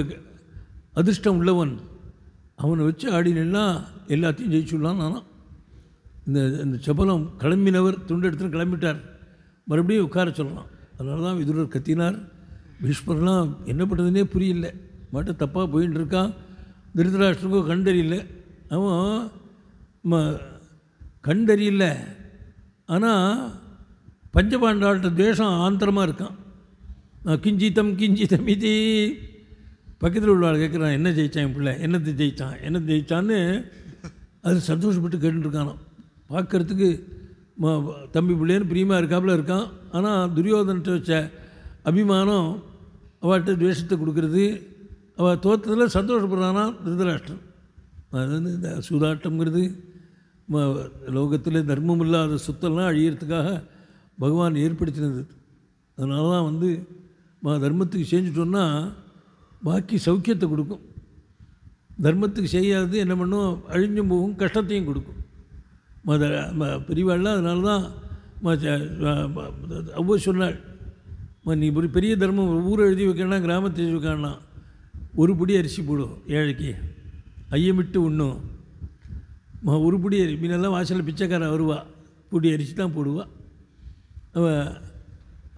அதிர்ஷ்டம் உள்ளவன் அவனை வச்சு ஆடினா எல்லாத்தையும் ஜெயிச்சுடலான்னு நானும் இந்த இந்த செபலம் கிளம்பினவர் துண்டு எடுத்துன்னு கிளம்பிட்டார் மறுபடியும் உட்கார சொல்கிறான் அதனால தான் விதுரர் கத்தினார் பீஷ்மர்லாம் என்ன பண்ணுறதுனே புரியல மாட்ட தப்பாக போயின்னு இருக்கான் கண் கண்டறியல அவன் ம கண்டறியல ஆனால் பஞ்சபாண்டாட்ட துவேஷம் ஆந்திரமாக இருக்கான் கிஞ்சித்தம் கிஞ்சித்தம் இது பக்கத்தில் உள்ளவாள் கேட்குறான் என்ன ஜெயித்தான் என் பிள்ளை என்னத்தை ஜெயித்தான் என்னத்தை ஜெயித்தான்னு அது சந்தோஷப்பட்டு கேட்டுருக்கானோ பார்க்குறதுக்கு தம்பி பிள்ளைன்னு பிரியமாக இருக்காப்புல இருக்கான் ஆனால் துரியோதன்ட்ட வச்ச அபிமானம் அவட்ட துவேஷத்தை கொடுக்கறது அவள் தோற்றத்தில் சந்தோஷப்படுறானா திருதராஷ்டிரம் வந்து இந்த சூதாட்டம்ங்கிறது லோகத்தில் தர்மம் இல்லாத சுத்தெல்லாம் அழியிறதுக்காக பகவான் ஏற்படுத்தினது அதனால தான் வந்து தர்மத்துக்கு செஞ்சுட்டோன்னா பாக்கி சௌக்கியத்தை கொடுக்கும் தர்மத்துக்கு செய்யாதது என்ன பண்ணும் அழிஞ்சும் போகும் கஷ்டத்தையும் கொடுக்கும் பெரியவாள்லாம் அதனால தான் அவ்வளோ சொன்னாள் நீ ஒரு பெரிய தர்மம் ஊரை எழுதி வைக்கணும் கிராமத்தை எழுதி வைக்கணும் ஒரு பிடி அரிசி போடும் ஏழைக்கு ஐயமிட்டு உண்ணும் ஒரு பிடி அரி மீனெல்லாம் வாசலில் பிச்சைக்காரன் வருவா பிடி அரிசி தான் போடுவா அவள்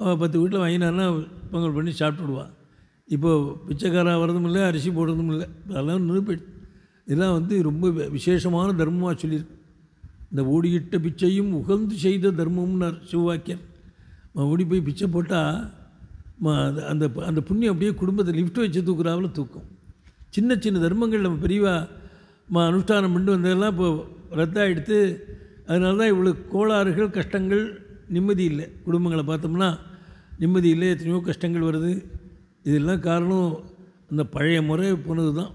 அவள் பத்து வீட்டில் வாங்கினான்னா பொங்கல் பண்ணி சாப்பிட்டுடுவாள் இப்போது பிச்சைக்காராக வரதும் இல்லை அரிசி போடுறதும் இல்லை அதெல்லாம் நிரூபி இதெல்லாம் வந்து ரொம்ப விசேஷமான தர்மமாக சொல்லியிருக்கு இந்த ஓடியிட்ட பிச்சையும் உகந்து செய்த தர்மம்னார் சிவவாக்கியர் ஓடி போய் பிச்சை போட்டால் அந்த அந்த புண்ணியம் அப்படியே குடும்பத்தை லிஃப்ட் வச்சு தூக்குறாவில் தூக்கும் சின்ன சின்ன தர்மங்கள் நம்ம பெரியவாக அனுஷ்டானம் பண்ணி வந்ததெல்லாம் இப்போ எடுத்து அதனால தான் இவ்வளோ கோளாறுகள் கஷ்டங்கள் நிம்மதி இல்லை குடும்பங்களை பார்த்தோம்னா நிம்மதி இல்லை எத்தனையோ கஷ்டங்கள் வருது இதெல்லாம் காரணம் அந்த பழைய முறை போனது தான்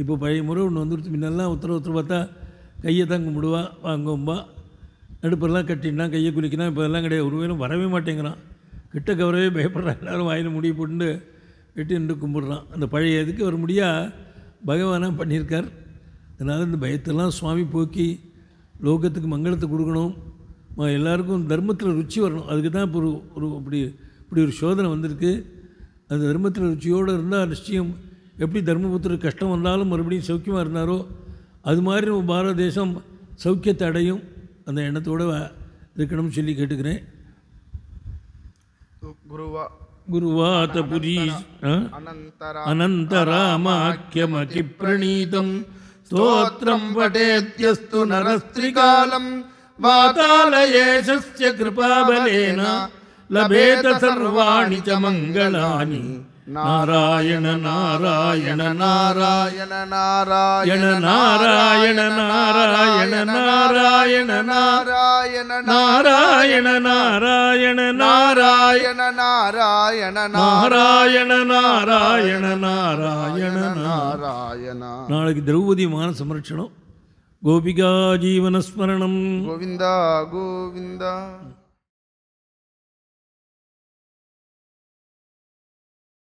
இப்போ பழைய முறை ஒன்று வந்துடுச்சு முன்னெல்லாம் உத்தரவு உத்தரவு பார்த்தா கையை தான் கும்பிடுவா வாங்கும்பா நடுப்பெல்லாம் கட்டினா கையை குளிக்கினா இப்போ எல்லாம் கிடையாது ஒருவேளும் வரவே மாட்டேங்கிறான் கிட்ட கவரவே பயப்படுறான் எல்லோரும் வாயில் முடிய போட்டு வெட்டி நின்று கும்பிட்றான் அந்த பழைய இதுக்கு ஒரு முடியாக பகவானாக பண்ணியிருக்கார் அதனால் இந்த பயத்தெல்லாம் சுவாமி போக்கி லோகத்துக்கு மங்களத்தை கொடுக்கணும் எல்லாருக்கும் தர்மத்தில் ருச்சி வரணும் அதுக்கு தான் இப்போ ஒரு ஒரு இப்படி இப்படி ஒரு சோதனை வந்திருக்கு அந்த தர்மத்தில் ருச்சியோடு இருந்தால் நிச்சயம் எப்படி தர்மபுத்திர கஷ்டம் வந்தாலும் மறுபடியும் சௌக்கியமாக இருந்தாரோ அது மாதிரி நம்ம பாரத தேசம் சௌக்கியத்தை அடையும் அந்த எண்ணத்தோடு இருக்கணும்னு சொல்லி கேட்டுக்கிறேன் குருவா గురువాత పురీ అనంతరామాఖ్యమతి ప్రణీతం స్తోత్రం పఠేత్యస్తు నరస్త్రికాలం వాతాళయేషస్య కృపాబలేన లభేత సర్వాణి చ మంగళాని நாராயண நாராயண நாராயண நாராயண நாராயண நாராயண நாராயண நாராயண நாராயண நாராயண நாராயண நாராயண நாராயண நாராயண நாராயண நாராயண நாளைக்கு திரௌபதி மான சமர்ச்சனம் கோபிகா ஜீவனஸ்மரணம் கோவிந்தா கோவிந்தா